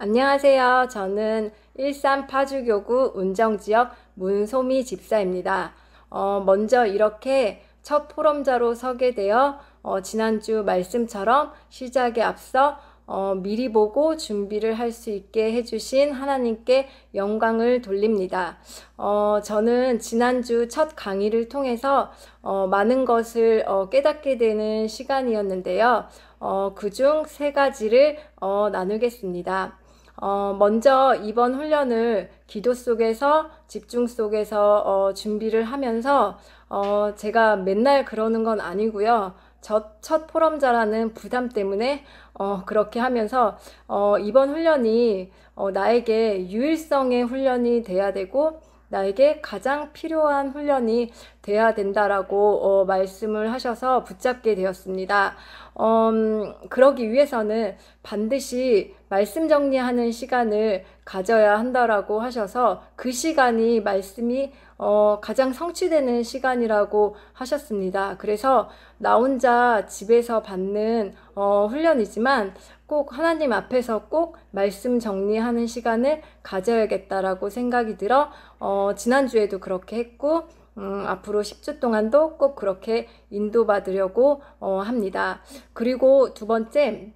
안녕하세요. 저는 일산 파주교구 운정지역 문소미 집사입니다. 어, 먼저 이렇게 첫 포럼자로 서게 되어 어, 지난주 말씀처럼 시작에 앞서 어, 미리 보고 준비를 할 수 있게 해주신 하나님께 영광을 돌립니다. 어, 저는 지난주 첫 강의를 통해서 어, 많은 것을 어, 깨닫게 되는 시간이었는데요. 어, 그중 세 가지를 어, 나누겠습니다. 어, 먼저 이번 훈련을 기도 속에서 집중 속에서 어, 준비를 하면서 어, 제가 맨날 그러는 건 아니고요. 저 첫 포럼자라는 부담 때문에 어, 그렇게 하면서 어, 이번 훈련이 어, 나에게 유일성의 훈련이 돼야 되고 나에게 가장 필요한 훈련이 돼야 된다라고 어, 말씀을 하셔서 붙잡게 되었습니다. 음, 그러기 위해서는 반드시 말씀 정리하는 시간을 가져야 한다라고 하셔서 그 시간이 말씀이 어, 가장 성취되는 시간이라고 하셨습니다. 그래서 나 혼자 집에서 받는 어, 훈련이지만 꼭 하나님 앞에서 꼭 말씀 정리하는 시간을 가져야겠다라고 생각이 들어 어, 지난주에도 그렇게 했고 음, 앞으로 10주 동안도 꼭 그렇게 인도받으려고 어, 합니다. 그리고 두 번째,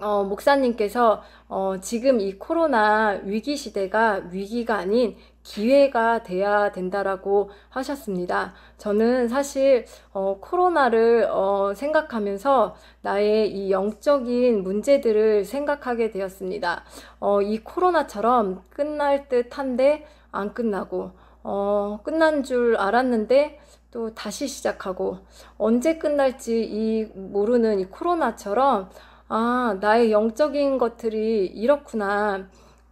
어, 목사님께서 어, 지금 이 코로나 위기 시대가 위기가 아닌 기회가 돼야 된다라고 하셨습니다. 저는 사실 어, 코로나를 어, 생각하면서 나의 이 영적인 문제들을 생각하게 되었습니다. 어, 이 코로나처럼 끝날 듯한데 안 끝나고 어, 끝난 줄 알았는데 또 다시 시작하고 언제 끝날지 이 모르는 이 코로나처럼 아, 나의 영적인 것들이 이렇구나.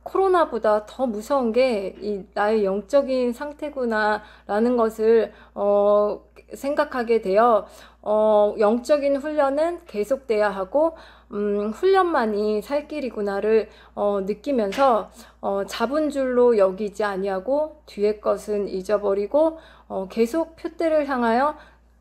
코로나보다 더 무서운 게 이 나의 영적인 상태구나라는 것을 어, 생각하게 되어 어, 영적인 훈련은 계속돼야 하고 음, 훈련만이 살 길이구나를 어, 느끼면서 어, 잡은 줄로 여기지 아니하고 뒤의 것은 잊어버리고 어, 계속 표대를 향하여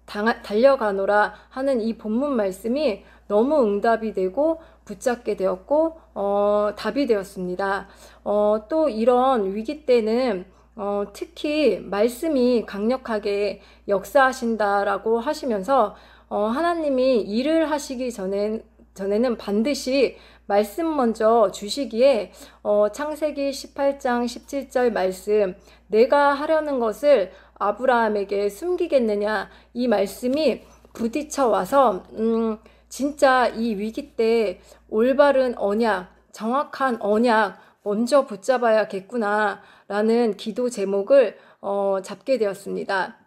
당하, 달려가노라 하는 이 본문 말씀이 너무 응답이 되고 붙잡게 되었고 어, 답이 되었습니다. 어, 또 이런 위기 때는 어, 특히 말씀이 강력하게 역사하신다라고 하시면서 어, 하나님이 일을 하시기 전에, 전에는 반드시 말씀 먼저 주시기에 어, 창세기 18장 17절 말씀 내가 하려는 것을 아브라함에게 숨기겠느냐 이 말씀이 부딪혀 와서 음, 진짜 이 위기 때 올바른 언약, 정확한 언약 먼저 붙잡아야겠구나라는 기도 제목을 어, 잡게 되었습니다.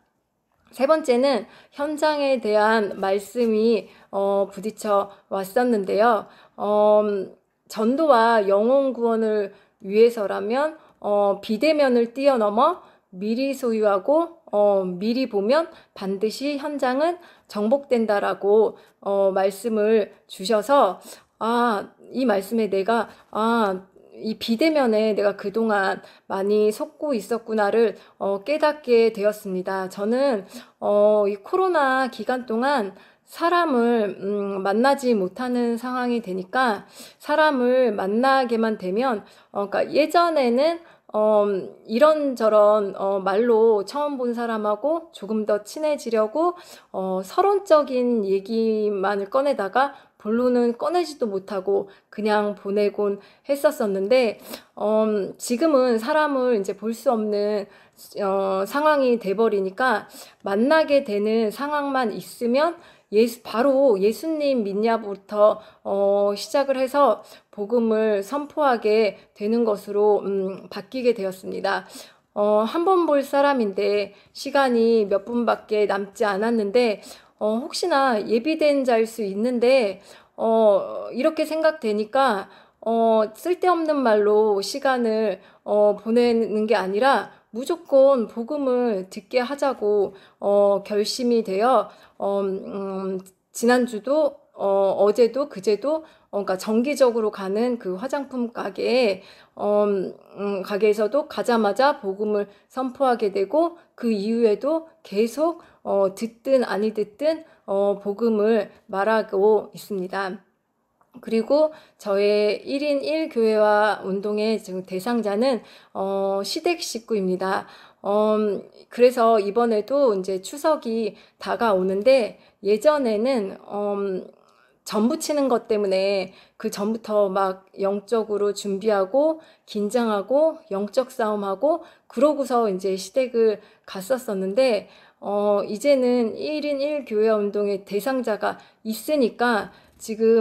세 번째는 현장에 대한 말씀이 어, 부딪혀 왔었는데요. 어, 전도와 영혼 구원을 위해서라면 어, 비대면을 뛰어넘어 미리 소유하고 어, 미리 보면 반드시 현장은 정복된다라고 어, 말씀을 주셔서 아, 이 말씀에 내가 아, 이 비대면에 내가 그동안 많이 속고 있었구나를 어, 깨닫게 되었습니다. 저는 어, 이 코로나 기간 동안 사람을 음, 만나지 못하는 상황이 되니까 사람을 만나게만 되면 어, 그러니까 예전에는 어, 이런저런 어, 말로 처음 본 사람하고 조금 더 친해지려고 어, 서론적인 얘기만을 꺼내다가 본론은 꺼내지도 못하고 그냥 보내곤 했었었는데 어, 지금은 사람을 이제 볼 수 없는 어, 상황이 돼버리니까 만나게 되는 상황만 있으면 예수, 바로 예수님 믿냐부터 어, 시작을 해서 복음을 선포하게 되는 것으로 음, 바뀌게 되었습니다. 어, 한 번 볼 사람인데 시간이 몇 분밖에 남지 않았는데 어, 혹시나 예비된 자일 수 있는데 어, 이렇게 생각되니까 어, 쓸데없는 말로 시간을 어, 보내는 게 아니라 무조건 복음을 듣게 하자고 어, 결심이 되어 어, 음, 지난주도 어, 어제도 그제도 어, 그러니까 정기적으로 가는 그 화장품 가게에 어, 음, 음 가게에서도 가자마자 복음을 선포하게 되고 그 이후에도 계속 어, 듣든 아니 듣든 어, 복음을 말하고 있습니다. 그리고 저의 1인 1교회와 운동의 지금 대상자는 어, 시댁 식구입니다. 어, 그래서 이번에도 이제 추석이 다가오는데 예전에는 어, 전부 치는 것 때문에 그 전부터 막 영적으로 준비하고 긴장하고 영적 싸움하고 그러고서 이제 시댁을 갔었었는데 어, 이제는 1인 1교회 운동의 대상자가 있으니까 지금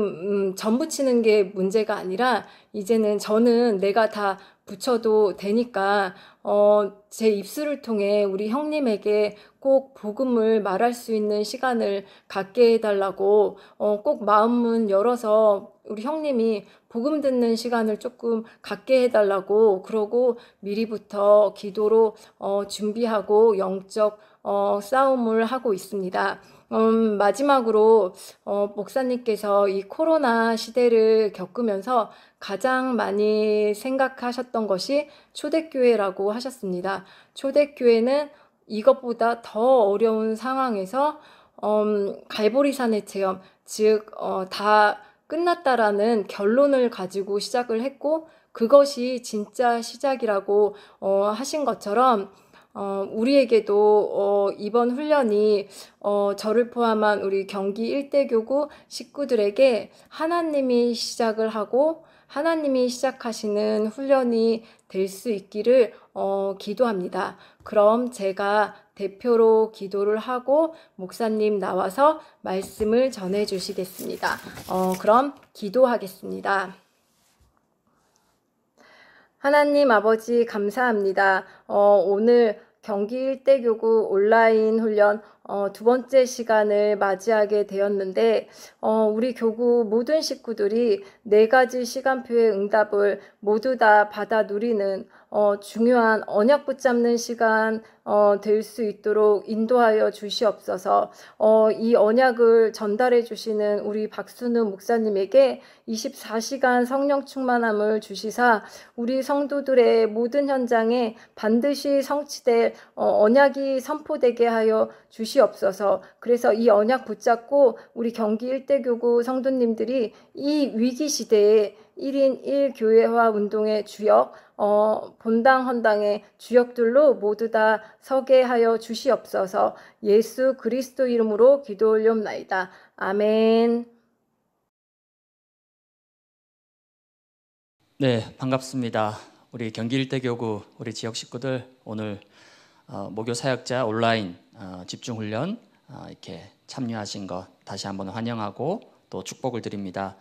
음, 전 붙이는 게 문제가 아니라 이제는 저는 내가 다 붙여도 되니까 어, 제 입술을 통해 우리 형님에게 꼭 복음을 말할 수 있는 시간을 갖게 해달라고 어, 꼭 마음문 열어서 우리 형님이 복음 듣는 시간을 조금 갖게 해달라고 그러고 미리부터 기도로 어, 준비하고 영적 어, 싸움을 하고 있습니다. 음, 마지막으로 어, 목사님께서 이 코로나 시대를 겪으면서 가장 많이 생각하셨던 것이 초대교회라고 하셨습니다. 초대교회는 이것보다 더 어려운 상황에서 음, 갈보리산의 체험, 즉, 어, 다 끝났다라는 결론을 가지고 시작을 했고, 그것이 진짜 시작이라고 어, 하신 것처럼 어, 우리에게도 어, 이번 훈련이 어, 저를 포함한 우리 경기 1대 교구 식구들에게 하나님이 시작을 하고 하나님이 시작하시는 훈련이 될 수 있기를 어, 기도합니다. 그럼 제가 대표로 기도를 하고 목사님 나와서 말씀을 전해 주시겠습니다. 어, 그럼 기도하겠습니다. 하나님 아버지 감사합니다. 어, 오늘 경기 일대교구 온라인 훈련 어, 두 번째 시간을 맞이하게 되었는데 어, 우리 교구 모든 식구들이 네 가지 시간표의 응답을 모두 다 받아 누리는 어, 중요한 언약 붙잡는 시간 어, 될 수 있도록 인도하여 주시옵소서. 어, 이 언약을 전달해 주시는 우리 박순우 목사님에게 24시간 성령 충만함을 주시사 우리 성도들의 모든 현장에 반드시 성취될 어, 언약이 선포되게 하여 주시옵소서. 그래서 이 언약 붙잡고 우리 경기 일대교구 성도님들이 이 위기 시대에 1인 1교회화 운동의 주역 어, 본당 헌당의 주역들로 모두 다 서게 하여 주시옵소서 예수 그리스도 이름으로 기도 올옵나이다. 려 아멘. 네, 반갑습니다. 우리 경기 일대교구 우리 지역 식구들 오늘 어, 목요 사역자 온라인 어, 집중 훈련 어, 이렇게 참여하신 것 다시 한번 환영하고 또 축복을 드립니다.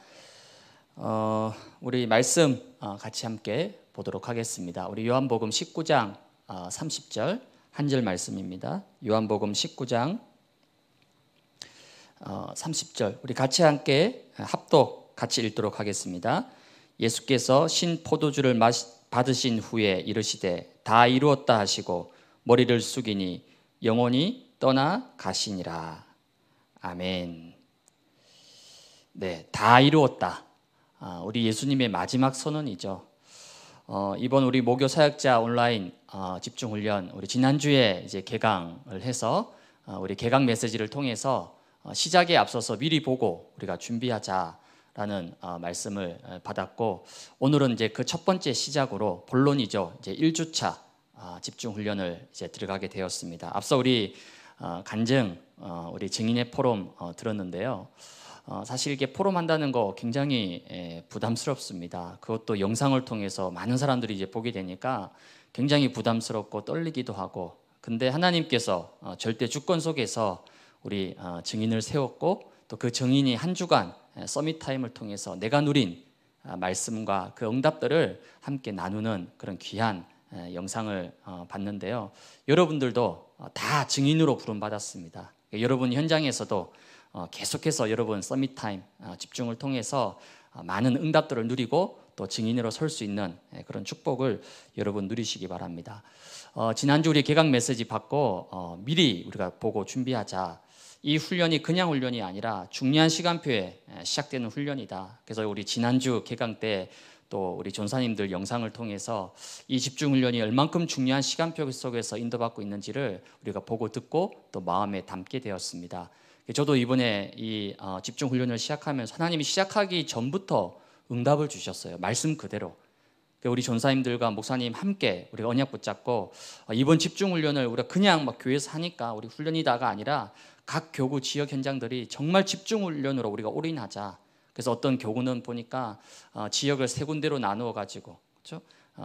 어, 우리 말씀 어, 같이 함께 보도록 하겠습니다. 우리 요한복음 19장 30절 아, 한절 말씀입니다. 요한복음 19장 30절 어, 우리 같이 함께 합독 같이 읽도록 하겠습니다. 예수께서 신 포도주를 마시, 받으신 후에 이르시되 다 이루었다 하시고 머리를 숙이니 영혼이 떠나 가시니라. 아멘. 네, 다 이루었다. 아, 우리 예수님의 마지막 선언이죠. 어, 이번 우리 모교 사역자 온라인 어, 집중 훈련 우리 지난주에 이제 개강을 해서 어, 우리 개강 메시지를 통해서 어, 시작에 앞서서 미리 보고 우리가 준비하자라는 어, 말씀을 어, 받았고 오늘은 이제 그 첫 번째 시작으로 본론이죠. 이제 일주차 어, 집중 훈련을 이제 들어가게 되었습니다. 앞서 우리 어, 간증 어, 우리 증인의 포럼 어, 들었는데요. 어, 사실 이게 포럼 한다는 거 굉장히 부담스럽습니다. 그것도 영상을 통해서 많은 사람들이 이제 보게 되니까 굉장히 부담스럽고 떨리기도 하고 근데 하나님께서 어, 절대 주권 속에서 우리 어, 증인을 세웠고 또 그 증인이 한 주간 서밋 타임을 통해서 내가 누린 아, 말씀과 그 응답들을 함께 나누는 그런 귀한 영상을 봤는데요. 여러분들도 다 증인으로 부름받았습니다. 여러분 현장에서도 어, 계속해서 여러분 서밋 타임 어, 집중을 통해서 어, 많은 응답들을 누리고 또 증인으로 설 수 있는 예, 그런 축복을 여러분 누리시기 바랍니다. 어, 지난주 우리 개강 메시지 받고 어, 미리 우리가 보고 준비하자. 이 훈련이 그냥 훈련이 아니라 중요한 시간표에 예, 시작되는 훈련이다. 그래서 우리 지난주 개강 때 또 우리 전사님들 영상을 통해서 이 집중 훈련이 얼만큼 중요한 시간표 속에서 인도받고 있는지를 우리가 보고 듣고 또 마음에 담게 되었습니다. 저도 이번에 이 어, 집중 훈련을 시작하면서 하나님이 시작하기 전부터 응답을 주셨어요. 말씀 그대로. 그 우리 전사님들과 목사님 함께 우리가 언약 붙잡고 어, 이번 집중 훈련을 우리가 그냥 막 교회에서 하니까 우리 훈련이다가 아니라 각 교구 지역 현장들이 정말 집중 훈련으로 우리가 올인하자. 그래서 어떤 교구는 보니까 어, 지역을 세 군데로 나누어 가지고 그렇죠?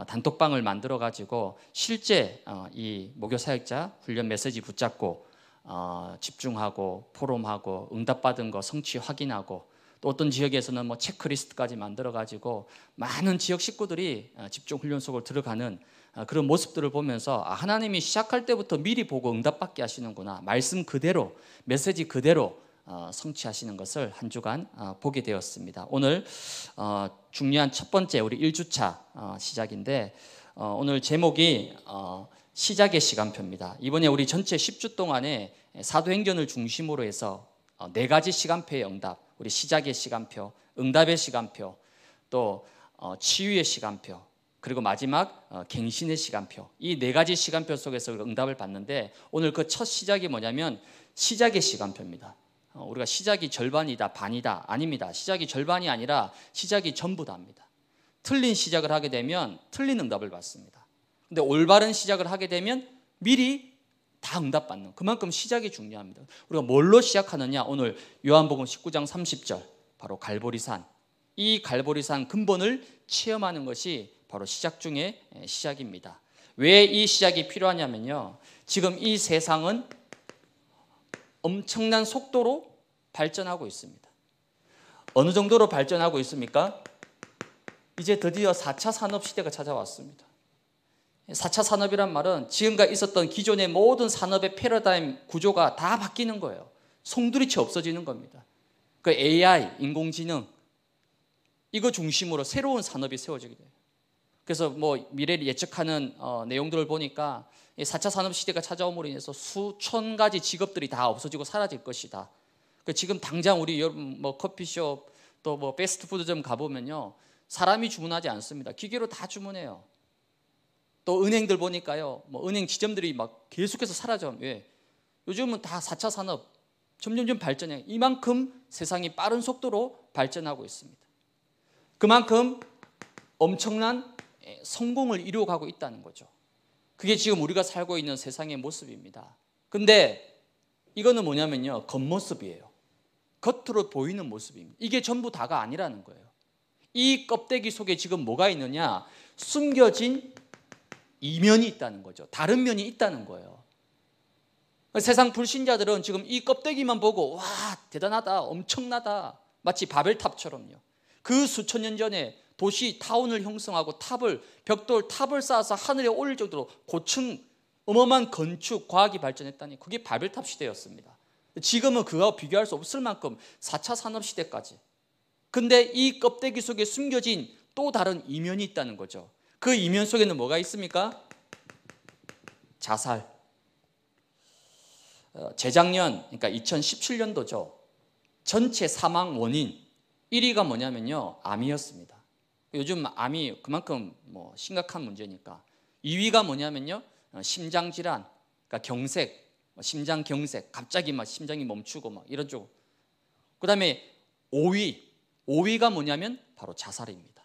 단톡방을 만들어 가지고 실제 이 목요 사역자 훈련 메시지 붙잡고 어, 집중하고 포럼하고 응답받은 거 성취 확인하고 또 어떤 지역에서는 뭐 체크리스트까지 만들어 가지고 많은 지역 식구들이 어, 집중 훈련 속으로 들어가는 어, 그런 모습들을 보면서 아, 하나님이 시작할 때부터 미리 보고 응답받게 하시는구나 말씀 그대로 메시지 그대로 성취하시는 것을 한 주간 보게 되었습니다. 오늘 중요한 첫 번째 우리 1주차 시작인데 오늘 제목이 시작의 시간표입니다. 이번에 우리 전체 10주 동안에 사도행전을 중심으로 해서 어, 네 가지 시간표의 응답, 우리 시작의 시간표, 응답의 시간표, 또 어, 치유의 시간표, 그리고 마지막 어, 갱신의 시간표. 이 네 가지 시간표 속에서 응답을 받는데 오늘 그 첫 시작이 뭐냐면 시작의 시간표입니다. 우리가 시작이 절반이다, 반이다, 아닙니다. 시작이 절반이 아니라 시작이 전부다입니다. 틀린 시작을 하게 되면 틀린 응답을 받습니다. 근데 올바른 시작을 하게 되면 미리 다 응답받는 그만큼 시작이 중요합니다. 우리가 뭘로 시작하느냐? 오늘 요한복음 19장 30절 바로 갈보리산 이 갈보리산 근본을 체험하는 것이 바로 시작 중에 시작입니다. 왜 이 시작이 필요하냐면요. 지금 이 세상은 엄청난 속도로 발전하고 있습니다. 어느 정도로 발전하고 있습니까? 이제 드디어 4차 산업 시대가 찾아왔습니다. 4차 산업이란 말은 지금과 있었던 기존의 모든 산업의 패러다임 구조가 다 바뀌는 거예요. 송두리째 없어지는 겁니다. 그 AI, 인공지능, 이거 중심으로 새로운 산업이 세워지게 돼요. 그래서 뭐 미래를 예측하는 어, 내용들을 보니까 4차 산업 시대가 찾아옴으로 인해서 수천 가지 직업들이 다 없어지고 사라질 것이다. 그 지금 당장 우리 뭐 커피숍 또뭐 패스트푸드점 가보면요 사람이 주문하지 않습니다. 기계로 다 주문해요. 또 은행들 보니까요. 뭐 은행 지점들이 막 계속해서 사라져. 왜? 예. 요즘은 다 4차 산업 점점점 발전해. 이만큼 세상이 빠른 속도로 발전하고 있습니다. 그만큼 엄청난 예, 성공을 이루어가고 있다는 거죠. 그게 지금 우리가 살고 있는 세상의 모습입니다. 근데 이거는 뭐냐면요. 겉모습이에요. 겉으로 보이는 모습입니다. 이게 전부 다가 아니라는 거예요. 이 껍데기 속에 지금 뭐가 있느냐? 숨겨진 이면이 있다는 거죠. 다른 면이 있다는 거예요. 세상 불신자들은 지금 이 껍데기만 보고 와 대단하다 엄청나다 마치 바벨탑처럼요. 그 수천 년 전에 도시 타운을 형성하고 탑을 벽돌 탑을 쌓아서 하늘에 올릴 정도로 고층 어마어마한 건축 과학이 발전했다니 그게 바벨탑 시대였습니다. 지금은 그와 비교할 수 없을 만큼 4차 산업 시대까지. 근데 이 껍데기 속에 숨겨진 또 다른 이면이 있다는 거죠. 그 이면 속에는 뭐가 있습니까? 자살. 어, 재작년, 그러니까 2017년도죠. 전체 사망 원인 1위가 뭐냐면요. 암이었습니다. 요즘 암이 그만큼 뭐 심각한 문제니까. 2위가 뭐냐면요. 어, 심장 질환, 그러니까 경색, 뭐 심장 경색, 갑자기 막 심장이 멈추고 막 이런 쪽. 그다음에 5위, 5위가 뭐냐면 바로 자살입니다.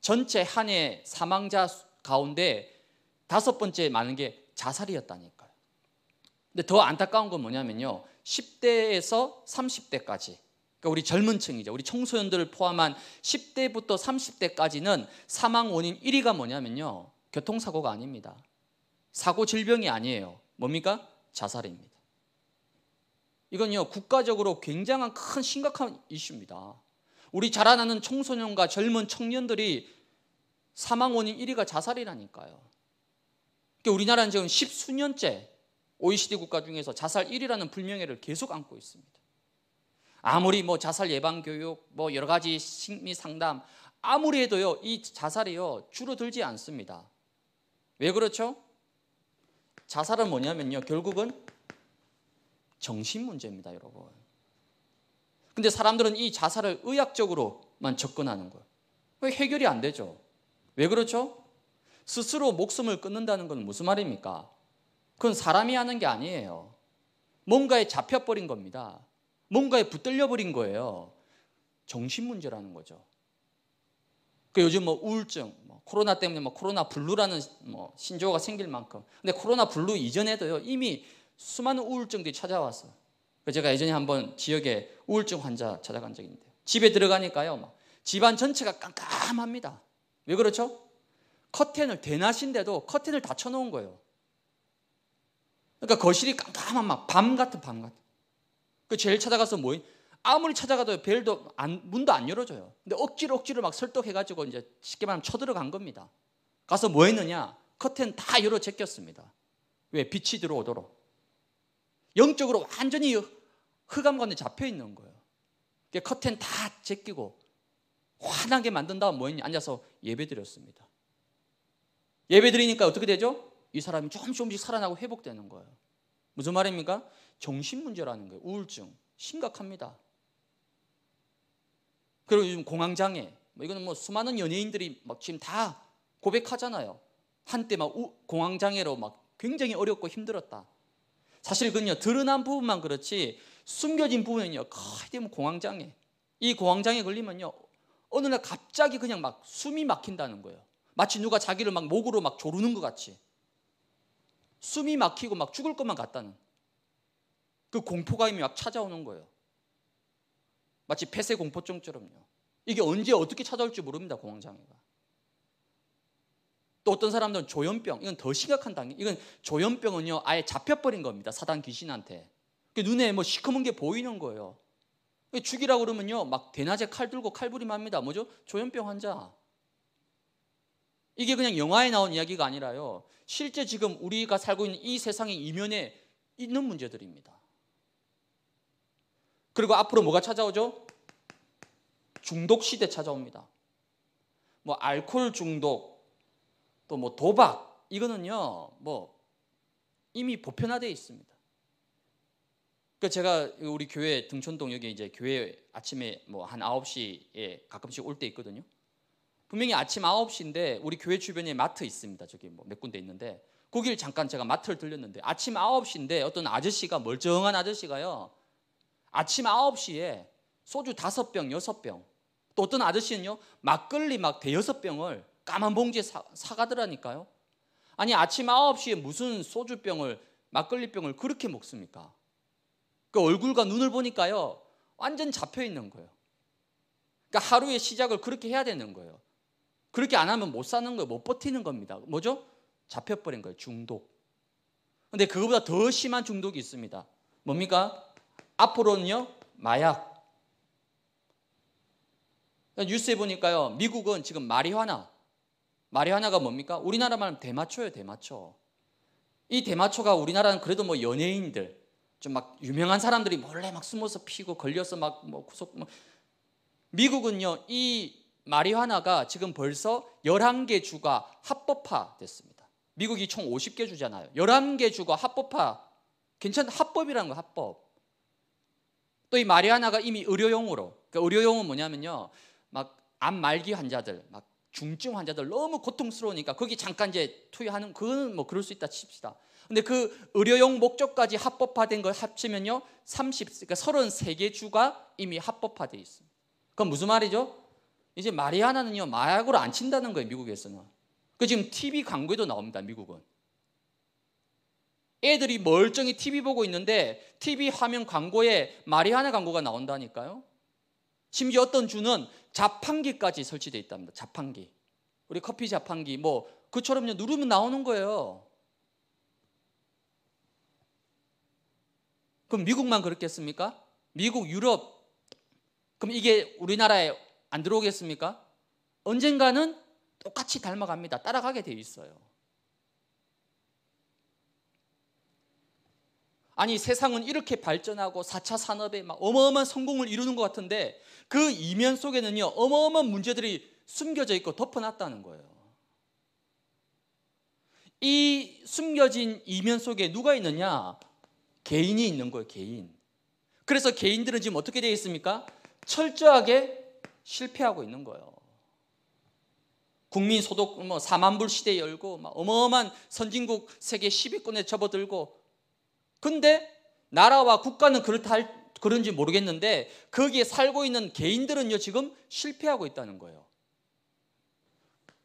전체 한 해 사망자 가운데 다섯 번째 많은 게 자살이었다니까요. 근데 더 안타까운 건 뭐냐면요. 10대에서 30대까지 그러니까 우리 젊은 층이죠. 우리 청소년들을 포함한 10대부터 30대까지는 사망 원인 1위가 뭐냐면요. 교통사고가 아닙니다. 사고 질병이 아니에요. 뭡니까? 자살입니다. 이건요, 국가적으로 굉장한 큰 심각한 이슈입니다. 우리 자라나는 청소년과 젊은 청년들이 사망 원인 1위가 자살이라니까요. 그러니까 우리나라는 지금 십수년째 OECD 국가 중에서 자살 1위라는 불명예를 계속 안고 있습니다. 아무리 뭐 자살 예방 교육, 뭐 여러 가지 심리 상담 아무리 해도요 이 자살이요 줄어들지 않습니다. 왜 그렇죠? 자살은 뭐냐면요 결국은 정신 문제입니다, 여러분. 근데 사람들은 이 자살을 의학적으로만 접근하는 거예요. 해결이 안 되죠. 왜 그렇죠? 스스로 목숨을 끊는다는 건 무슨 말입니까? 그건 사람이 하는 게 아니에요. 뭔가에 잡혀버린 겁니다. 뭔가에 붙들려버린 거예요. 정신 문제라는 거죠. 그 요즘 뭐 우울증, 뭐 코로나 때문에 뭐 코로나 블루라는 뭐 신조어가 생길 만큼. 근데 코로나 블루 이전에도요 이미 수많은 우울증들이 찾아왔어요. 제가 예전에 한번 지역에 우울증 환자 찾아간 적이 있는데 집에 들어가니까요. 막 집안 전체가 깜깜합니다. 왜 그렇죠? 커튼을 대낮인데도 커튼을 다 쳐놓은 거예요. 그러니까 거실이 깜깜한 막 밤 같은 밤 같은. 그 제일 찾아가서 뭐 아무리 찾아가도 벨도 안, 문도 안 열어줘요. 근데 억지로 억지로 막 설득해가지고 이제 쉽게 말하면 쳐들어간 겁니다. 가서 뭐 했느냐? 커튼 다 열어 제꼈습니다. 왜 빛이 들어오도록. 영적으로 완전히 흑암관에 잡혀 있는 거예요. 커튼 다 제끼고 환하게 만든 다음 뭐했냐 앉아서 예배 드렸습니다. 예배 드리니까 어떻게 되죠? 이 사람이 조금 조금씩 살아나고 회복되는 거예요. 무슨 말입니까? 정신 문제라는 거예요. 우울증 심각합니다. 그리고 요즘 공황장애 뭐 이거는 뭐 수많은 연예인들이 막 지금 다 고백하잖아요. 한때 막 공황장애로 막 굉장히 어렵고 힘들었다. 사실 그는요 드러난 부분만 그렇지 숨겨진 부분은요 거의 대부분 공황장애. 이 공황장애 걸리면요 어느 날 갑자기 그냥 막 숨이 막힌다는 거예요. 마치 누가 자기를 막 목으로 막 조르는 것 같이 숨이 막히고 막 죽을 것만 같다는 그 공포감이 막 찾아오는 거예요. 마치 폐쇄 공포증처럼요. 이게 언제 어떻게 찾아올지 모릅니다 공황장애가. 또 어떤 사람들은 조현병, 이건 더 심각한 단계. 이건 조현병은요, 아예 잡혀버린 겁니다. 사단 귀신한테. 그 눈에 뭐 시커먼 게 보이는 거예요. 그 죽이라고 그러면요, 막 대낮에 칼 들고 칼부림합니다. 뭐죠? 조현병 환자. 이게 그냥 영화에 나온 이야기가 아니라요. 실제 지금 우리가 살고 있는 이 세상의 이면에 있는 문제들입니다. 그리고 앞으로 뭐가 찾아오죠? 중독 시대 찾아옵니다. 뭐 알코올 중독, 또뭐 도박 이거는요 뭐 이미 보편화되어 있습니다. 그 제가 우리 교회 등촌동 여기 이제 교회 아침에 뭐한 9시에 가끔씩 올 때 있거든요. 분명히 아침 9시인데 우리 교회 주변에 마트 있습니다. 저기 뭐몇 군데 있는데 거길 잠깐 제가 마트를 들렸는데 아침 9시인데 어떤 아저씨가 멀쩡한 아저씨가요. 아침 9시에 소주 5병, 6병. 또 어떤 아저씨는요. 막걸리 막 대여섯 병을 까만 봉지에 사, 사가더라니까요. 아니 아침 9시에 무슨 소주병을 막걸리병을 그렇게 먹습니까? 그 얼굴과 눈을 보니까요. 완전 잡혀 있는 거예요. 그러니까 하루의 시작을 그렇게 해야 되는 거예요. 그렇게 안 하면 못 사는 거예요. 못 버티는 겁니다. 뭐죠? 잡혀버린 거예요. 중독. 근데 그거보다 더 심한 중독이 있습니다. 뭡니까? 앞으로는요, 마약. 그러니까 뉴스에 보니까요, 미국은 지금 마리화나 마리아나가 뭡니까? 우리나라 말하 대마초예요, 대마초. 이 대마초가 우리나라는 그래도 뭐 연예인들, 좀 막 유명한 사람들이 몰래 막 숨어서 피고 걸려서 막 뭐 구속, 뭐. 미국은요, 이 마리화나가 지금 벌써 11개 주가 합법화 됐습니다. 미국이 총 50개 주잖아요. 11개 주가 합법화. 괜찮, 합법이라는 거, 합법. 또 이 마리화나가 이미 의료용으로, 그러니까 의료용은 뭐냐면요, 막 암 말기 환자들, 막 중증 환자들 너무 고통스러우니까 거기 잠깐 이제 투여하는 그건뭐 그럴 수 있다 칩시다. 근데 그 의료용 목적까지 합법화된 걸 합치면요. 30 그러니까 33개 주가 이미 합법화돼 있어요. 그건 무슨 말이죠? 이제 마리아나는요. 마약으로 안 친다는 거예요, 미국에서는. 그 지금 TV 광고에도 나옵니다, 미국은. 애들이 멀쩡히 TV 보고 있는데 TV 화면 광고에 마리아나 광고가 나온다니까요. 심지어 어떤 주는 자판기까지 설치되어 있답니다. 자판기. 우리 커피 자판기 뭐 그처럼요. 누르면 나오는 거예요. 그럼 미국만 그렇겠습니까? 미국, 유럽. 그럼 이게 우리나라에 안 들어오겠습니까? 언젠가는 똑같이 닮아갑니다. 따라가게 되어 있어요. 아니 세상은 이렇게 발전하고 4차 산업에 막 어마어마한 성공을 이루는 것 같은데 그 이면 속에는요 어마어마한 문제들이 숨겨져 있고 덮어놨다는 거예요. 이 숨겨진 이면 속에 누가 있느냐? 개인이 있는 거예요, 개인. 그래서 개인들은 지금 어떻게 되어 있습니까? 철저하게 실패하고 있는 거예요. 국민 소득 뭐 4만 불 시대 열고 어마어마한 선진국 세계 10위권에 접어들고 근데 나라와 국가는 그렇다 할, 그런지 모르겠는데 거기에 살고 있는 개인들은요 지금 실패하고 있다는 거예요.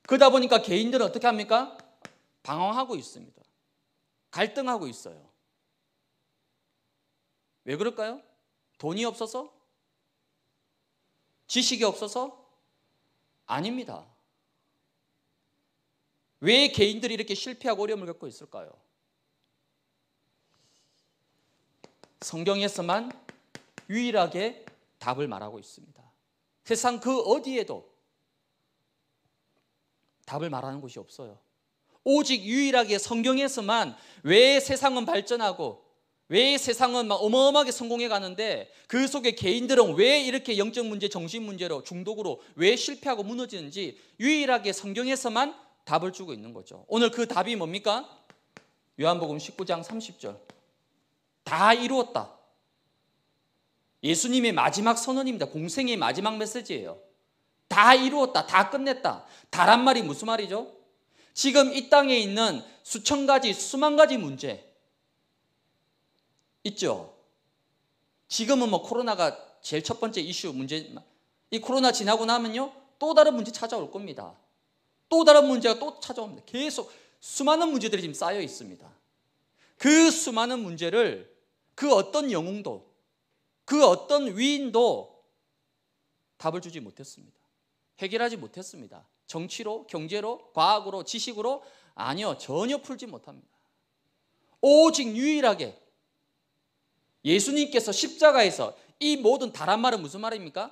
그러다 보니까 개인들은 어떻게 합니까? 방황하고 있습니다. 갈등하고 있어요. 왜 그럴까요? 돈이 없어서? 지식이 없어서? 아닙니다. 왜 개인들이 이렇게 실패하고 어려움을 겪고 있을까요? 성경에서만 유일하게 답을 말하고 있습니다. 세상 그 어디에도 답을 말하는 곳이 없어요. 오직 유일하게 성경에서만 왜 세상은 발전하고 왜 세상은 막 어마어마하게 성공해 가는데 그 속에 개인들은 왜 이렇게 영적 문제, 정신 문제로 중독으로 왜 실패하고 무너지는지 유일하게 성경에서만 답을 주고 있는 거죠. 오늘 그 답이 뭡니까? 요한복음 19장 30절. 다 이루었다. 예수님의 마지막 선언입니다. 공생의 마지막 메시지예요. 다 이루었다. 다 끝냈다. 다란 말이 무슨 말이죠? 지금 이 땅에 있는 수천 가지, 수만 가지 문제 있죠. 지금은 뭐 코로나가 제일 첫 번째 이슈 문제. 이 코로나 지나고 나면요. 또 다른 문제 찾아올 겁니다. 또 다른 문제가 또 찾아옵니다. 계속 수많은 문제들이 지금 쌓여 있습니다. 그 수많은 문제를 그 어떤 영웅도 그 어떤 위인도 답을 주지 못했습니다. 해결하지 못했습니다. 정치로, 경제로, 과학으로, 지식으로 아니요. 전혀 풀지 못합니다. 오직 유일하게 예수님께서 십자가에서 이 모든 다란 말은 무슨 말입니까?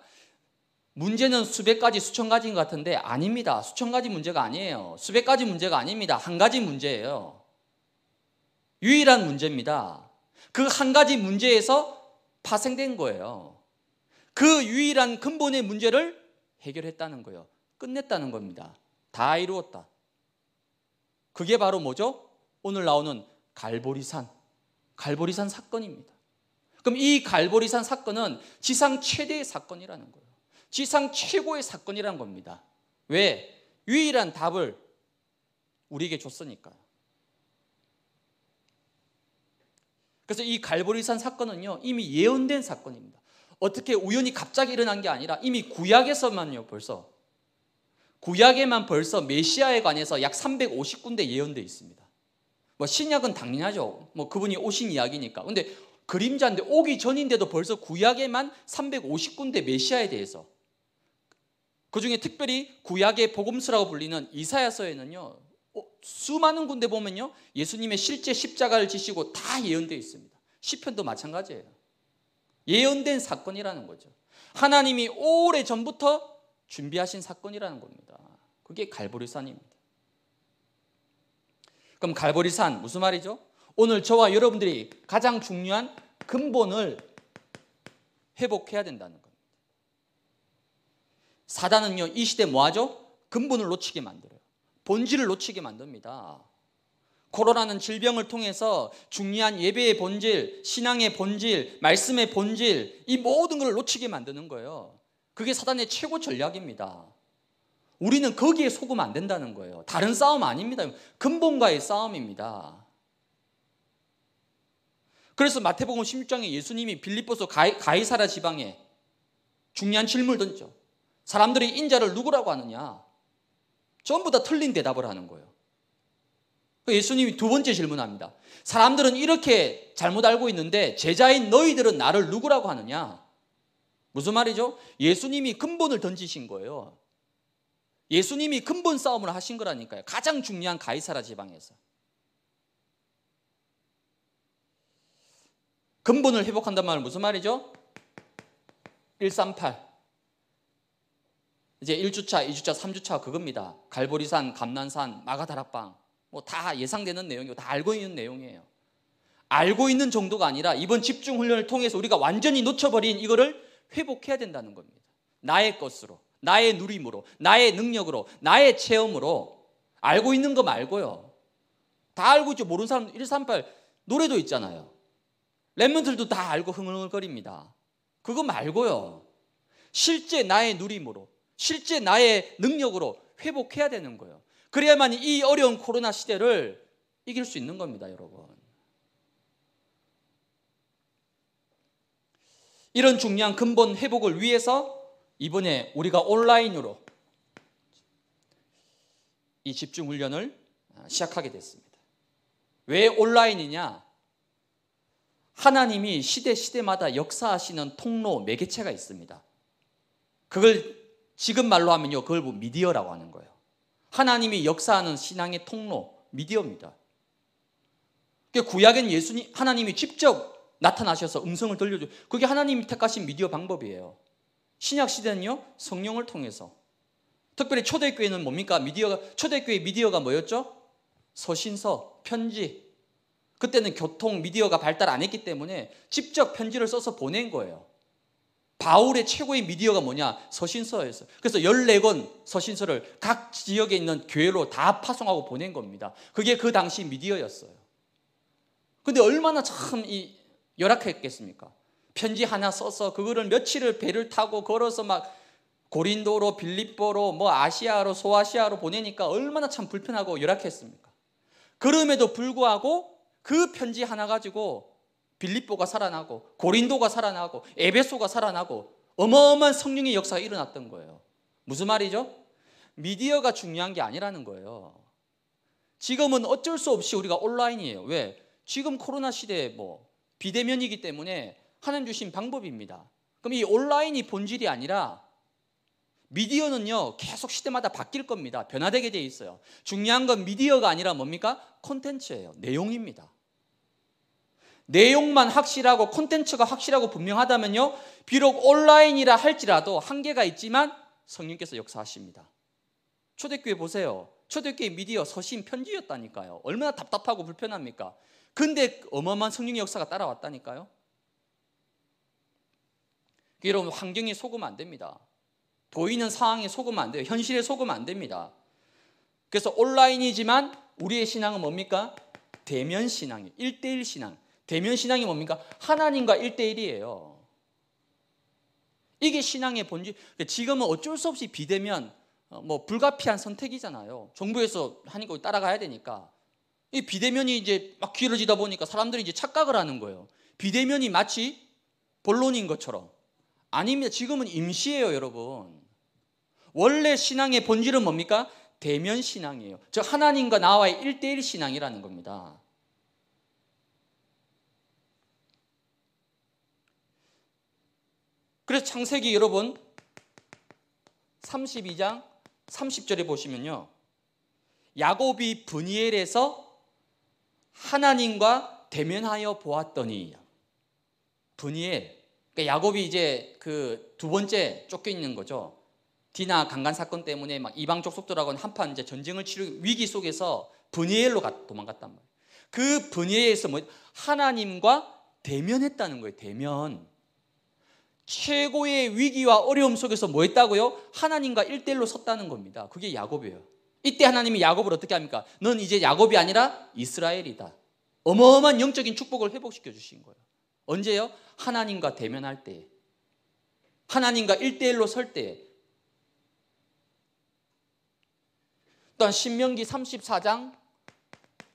문제는 수백 가지, 수천 가지인 것 같은데 아닙니다. 수천 가지 문제가 아니에요. 수백 가지 문제가 아닙니다. 한 가지 문제예요. 유일한 문제입니다. 그한 가지 문제에서 파생된 거예요. 그 유일한 근본의 문제를 해결했다는 거예요. 끝냈다는 겁니다. 다 이루었다. 그게 바로 뭐죠? 오늘 나오는 갈보리산, 갈보리산 사건입니다. 그럼 이 갈보리산 사건은 지상 최대의 사건이라는 거예요. 지상 최고의 사건이라는 겁니다. 왜? 유일한 답을 우리에게 줬으니까요. 그래서 이 갈보리산 사건은요 이미 예언된 사건입니다. 어떻게 우연히 갑자기 일어난 게 아니라 이미 구약에서만요 벌써 구약에만 벌써 메시아에 관해서 약 350군데 예언돼 있습니다. 뭐 신약은 당연하죠. 뭐 그분이 오신 이야기니까. 근데 그림자인데 오기 전인데도 벌써 구약에만 350군데 메시아에 대해서 그 중에 특별히 구약의 복음서라고 불리는 이사야서에는요 어, 수많은 군데 보면요. 예수님의 실제 십자가를 지시고 다 예언되어 있습니다. 시편도 마찬가지예요. 예언된 사건이라는 거죠. 하나님이 오래 전부터 준비하신 사건이라는 겁니다. 그게 갈보리산입니다. 그럼 갈보리산 무슨 말이죠? 오늘 저와 여러분들이 가장 중요한 근본을 회복해야 된다는 겁니다. 사단은요, 이 시대 뭐하죠? 근본을 놓치게 만들어 본질을 놓치게 만듭니다. 코로나는 질병을 통해서 중요한 예배의 본질, 신앙의 본질, 말씀의 본질, 이 모든 걸 놓치게 만드는 거예요. 그게 사단의 최고 전략입니다. 우리는 거기에 속으면 안 된다는 거예요. 다른 싸움 아닙니다. 근본과의 싸움입니다. 그래서 마태복음 16장에 예수님이 빌립보서 가이, 사라 지방에 중요한 질문을 던져. 사람들이 인자를 누구라고 하느냐? 전부 다 틀린 대답을 하는 거예요. 그 예수님이 두 번째 질문합니다. 사람들은 이렇게 잘못 알고 있는데 제자인 너희들은 나를 누구라고 하느냐? 무슨 말이죠? 예수님이 근본을 던지신 거예요. 예수님이 근본 싸움을 하신 거라니까요. 가장 중요한 가이사라 지방에서. 근본을 회복한단 말은 무슨 말이죠? 138. 이제 1주차, 2주차, 3주차 그겁니다. 갈보리산, 감난산, 마가다락방 뭐 다 예상되는 내용이고 다 알고 있는 내용이에요. 알고 있는 정도가 아니라 이번 집중 훈련을 통해서 우리가 완전히 놓쳐버린 이거를 회복해야 된다는 겁니다. 나의 것으로, 나의 누림으로, 나의 능력으로, 나의 체험으로 알고 있는 거 말고요. 다 알고 있죠. 모르는 사람 138 노래도 있잖아요. 랩몬들도 다 알고 흥얼거립니다. 그거 말고요. 실제 나의 누림으로, 실제 나의 능력으로 회복해야 되는 거예요. 그래야만 이 어려운 코로나 시대를 이길 수 있는 겁니다, 여러분. 이런 중요한 근본 회복을 위해서 이번에 우리가 온라인으로 이 집중 훈련을 시작하게 됐습니다. 왜 온라인이냐? 하나님이 시대 시대마다 역사하시는 통로 매개체가 있습니다. 그걸 지금 말로 하면요. 그걸 뭐 미디어라고 하는 거예요. 하나님이 역사하는 신앙의 통로, 미디어입니다. 구약엔 예수님, 하나님이 직접 나타나셔서 음성을 들려줘. 그게 하나님이 택하신 미디어 방법이에요. 신약 시대는요. 성령을 통해서. 특별히 초대교회는 뭡니까? 미디어가 초대교회 미디어가 뭐였죠? 서신서, 편지. 그때는 교통 미디어가 발달 안 했기 때문에 직접 편지를 써서 보낸 거예요. 바울의 최고의 미디어가 뭐냐? 서신서였어요. 그래서 14권 서신서를 각 지역에 있는 교회로 다 파송하고 보낸 겁니다. 그게 그 당시 미디어였어요. 근데 얼마나 참이 열악했겠습니까? 편지 하나 써서 그거를 며칠을 배를 타고 걸어서 막 고린도로 빌립보로 뭐 아시아로 소아시아로 보내니까 얼마나 참 불편하고 열악했습니까? 그럼에도 불구하고 그 편지 하나 가지고 빌립보가 살아나고 고린도가 살아나고 에베소가 살아나고 어마어마한 성령의 역사가 일어났던 거예요. 무슨 말이죠? 미디어가 중요한 게 아니라는 거예요. 지금은 어쩔 수 없이 우리가 온라인이에요. 왜? 지금 코로나 시대에 뭐 비대면이기 때문에 하나님 주신 방법입니다. 그럼 이 온라인이 본질이 아니라 미디어는요 계속 시대마다 바뀔 겁니다. 변화되게 돼 있어요. 중요한 건 미디어가 아니라 뭡니까? 콘텐츠예요. 내용입니다. 내용만 확실하고 콘텐츠가 확실하고 분명하다면요. 비록 온라인이라 할지라도 한계가 있지만 성령께서 역사하십니다. 초대교회 보세요. 초대교회 미디어 서신 편지였다니까요. 얼마나 답답하고 불편합니까? 근데 어마어마한 성령의 역사가 따라왔다니까요. 그러니까 여러분 환경에 속으면 안 됩니다. 보이는 상황에 속으면 안 돼요. 현실에 속으면 안 됩니다. 그래서 온라인이지만 우리의 신앙은 뭡니까? 대면 신앙이에요. 1대1 신앙. 대면 신앙이 뭡니까? 하나님과 1대1이에요. 이게 신앙의 본질. 그러니까 지금은 어쩔 수 없이 비대면 어, 뭐 불가피한 선택이잖아요. 정부에서 하니까 따라가야 되니까. 이 비대면이 이제 막 길어지다 보니까 사람들이 이제 착각을 하는 거예요. 비대면이 마치 본론인 것처럼. 아닙니다. 지금은 임시예요, 여러분. 원래 신앙의 본질은 뭡니까? 대면 신앙이에요. 즉 하나님과 나와의 1대1 신앙이라는 겁니다. 그래서 창세기 여러분 32장 30절에 보시면요. 야곱이 분이엘에서 하나님과 대면하여 보았더니 분이엘 그러니까 야곱이 이제 그 두 번째 쫓겨 있는 거죠. 디나 강간 사건 때문에 막 이방 족속들하고는 한판 이제 전쟁을 치르 위기 속에서 분이엘로 도망갔단 말이에요. 그 분이엘에서 뭐 하나님과 대면했다는 거예요. 대면. 최고의 위기와 어려움 속에서 뭐 했다고요? 하나님과 일대일로 섰다는 겁니다. 그게 야곱이에요. 이때 하나님이 야곱을 어떻게 합니까? 넌 이제 야곱이 아니라 이스라엘이다. 어마어마한 영적인 축복을 회복시켜 주신 거예요. 언제요? 하나님과 대면할 때. 하나님과 일대일로설 때. 또한 신명기 34장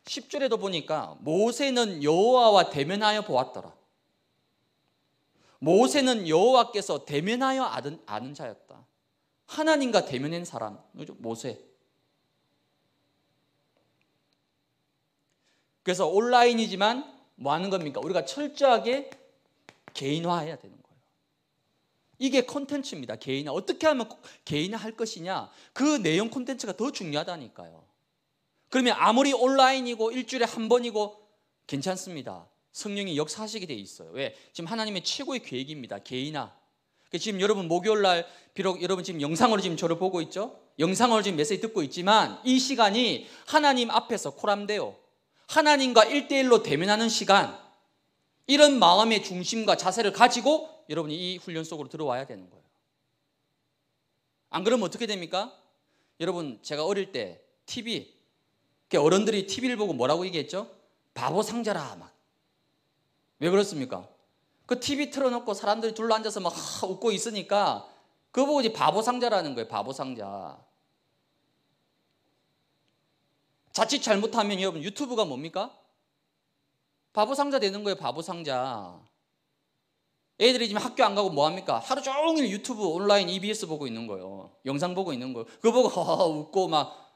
10절에도 보니까 모세는 여호와와 대면하여 보았더라. 모세는 여호와께서 대면하여 아는, 아는 자였다. 하나님과 대면한 사람, 모세. 그래서 온라인이지만 뭐 하는 겁니까? 우리가 철저하게 개인화해야 되는 거예요. 이게 콘텐츠입니다. 개인화. 어떻게 하면 개인화 할 것이냐? 그 내용 콘텐츠가 더 중요하다니까요. 그러면 아무리 온라인이고 일주일에 한 번이고 괜찮습니다. 성령이 역사하시게 돼 있어요. 왜? 지금 하나님의 최고의 계획입니다. 개인화. 그러니까 지금 여러분 목요일 날 비록 여러분 지금 영상으로 지금 저를 보고 있죠? 영상으로 지금 메시지 듣고 있지만 이 시간이 하나님 앞에서 코람데요. 하나님과 일대일로 대면하는 시간. 이런 마음의 중심과 자세를 가지고 여러분이 이 훈련 속으로 들어와야 되는 거예요. 안 그러면 어떻게 됩니까? 여러분 제가 어릴 때 TV 어른들이 TV를 보고 뭐라고 얘기했죠? 바보 상자라 막왜 그렇습니까? 그 TV 틀어놓고 사람들이 둘러앉아서 막 웃고 있으니까 그거 보고 바보 상자라는 거예요. 바보 상자. 자칫 잘못하면 여러분 유튜브가 뭡니까? 바보 상자 되는 거예요. 바보 상자. 애들이 지금 학교 안 가고 뭐 합니까? 하루 종일 유튜브 온라인 EBS 보고 있는 거예요. 영상 보고 있는 거예요. 그거 보고 웃고 막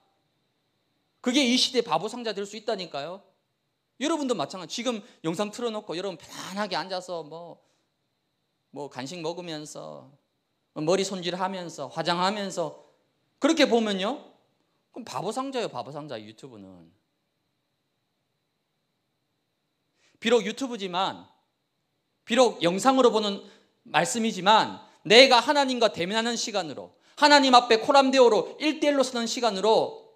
그게 이 시대 바보 상자 될 수 있다니까요. 여러분도 마찬가지. 지금 영상 틀어놓고 여러분 편안하게 앉아서 뭐, 뭐 간식 먹으면서 뭐 머리 손질하면서 화장하면서 그렇게 보면요. 그럼 바보 상자예요, 바보 상자 유튜브는. 비록 유튜브지만 비록 영상으로 보는 말씀이지만 내가 하나님과 대면하는 시간으로 하나님 앞에 코람데오로 일대일로 서는 시간으로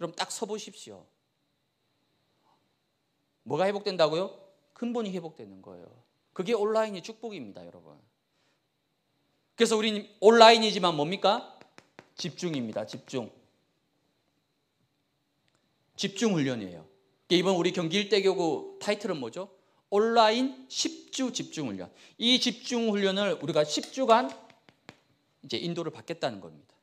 여러분 딱 서보십시오. 뭐가 회복된다고요? 근본이 회복되는 거예요. 그게 온라인이 축복입니다, 여러분. 그래서 우리 온라인이지만 뭡니까? 집중입니다, 집중. 집중 훈련이에요. 이번 우리 경기 일대교구 타이틀은 뭐죠? 온라인 10주 집중 훈련. 이 집중 훈련을 우리가 10주간 이제 인도를 받겠다는 겁니다.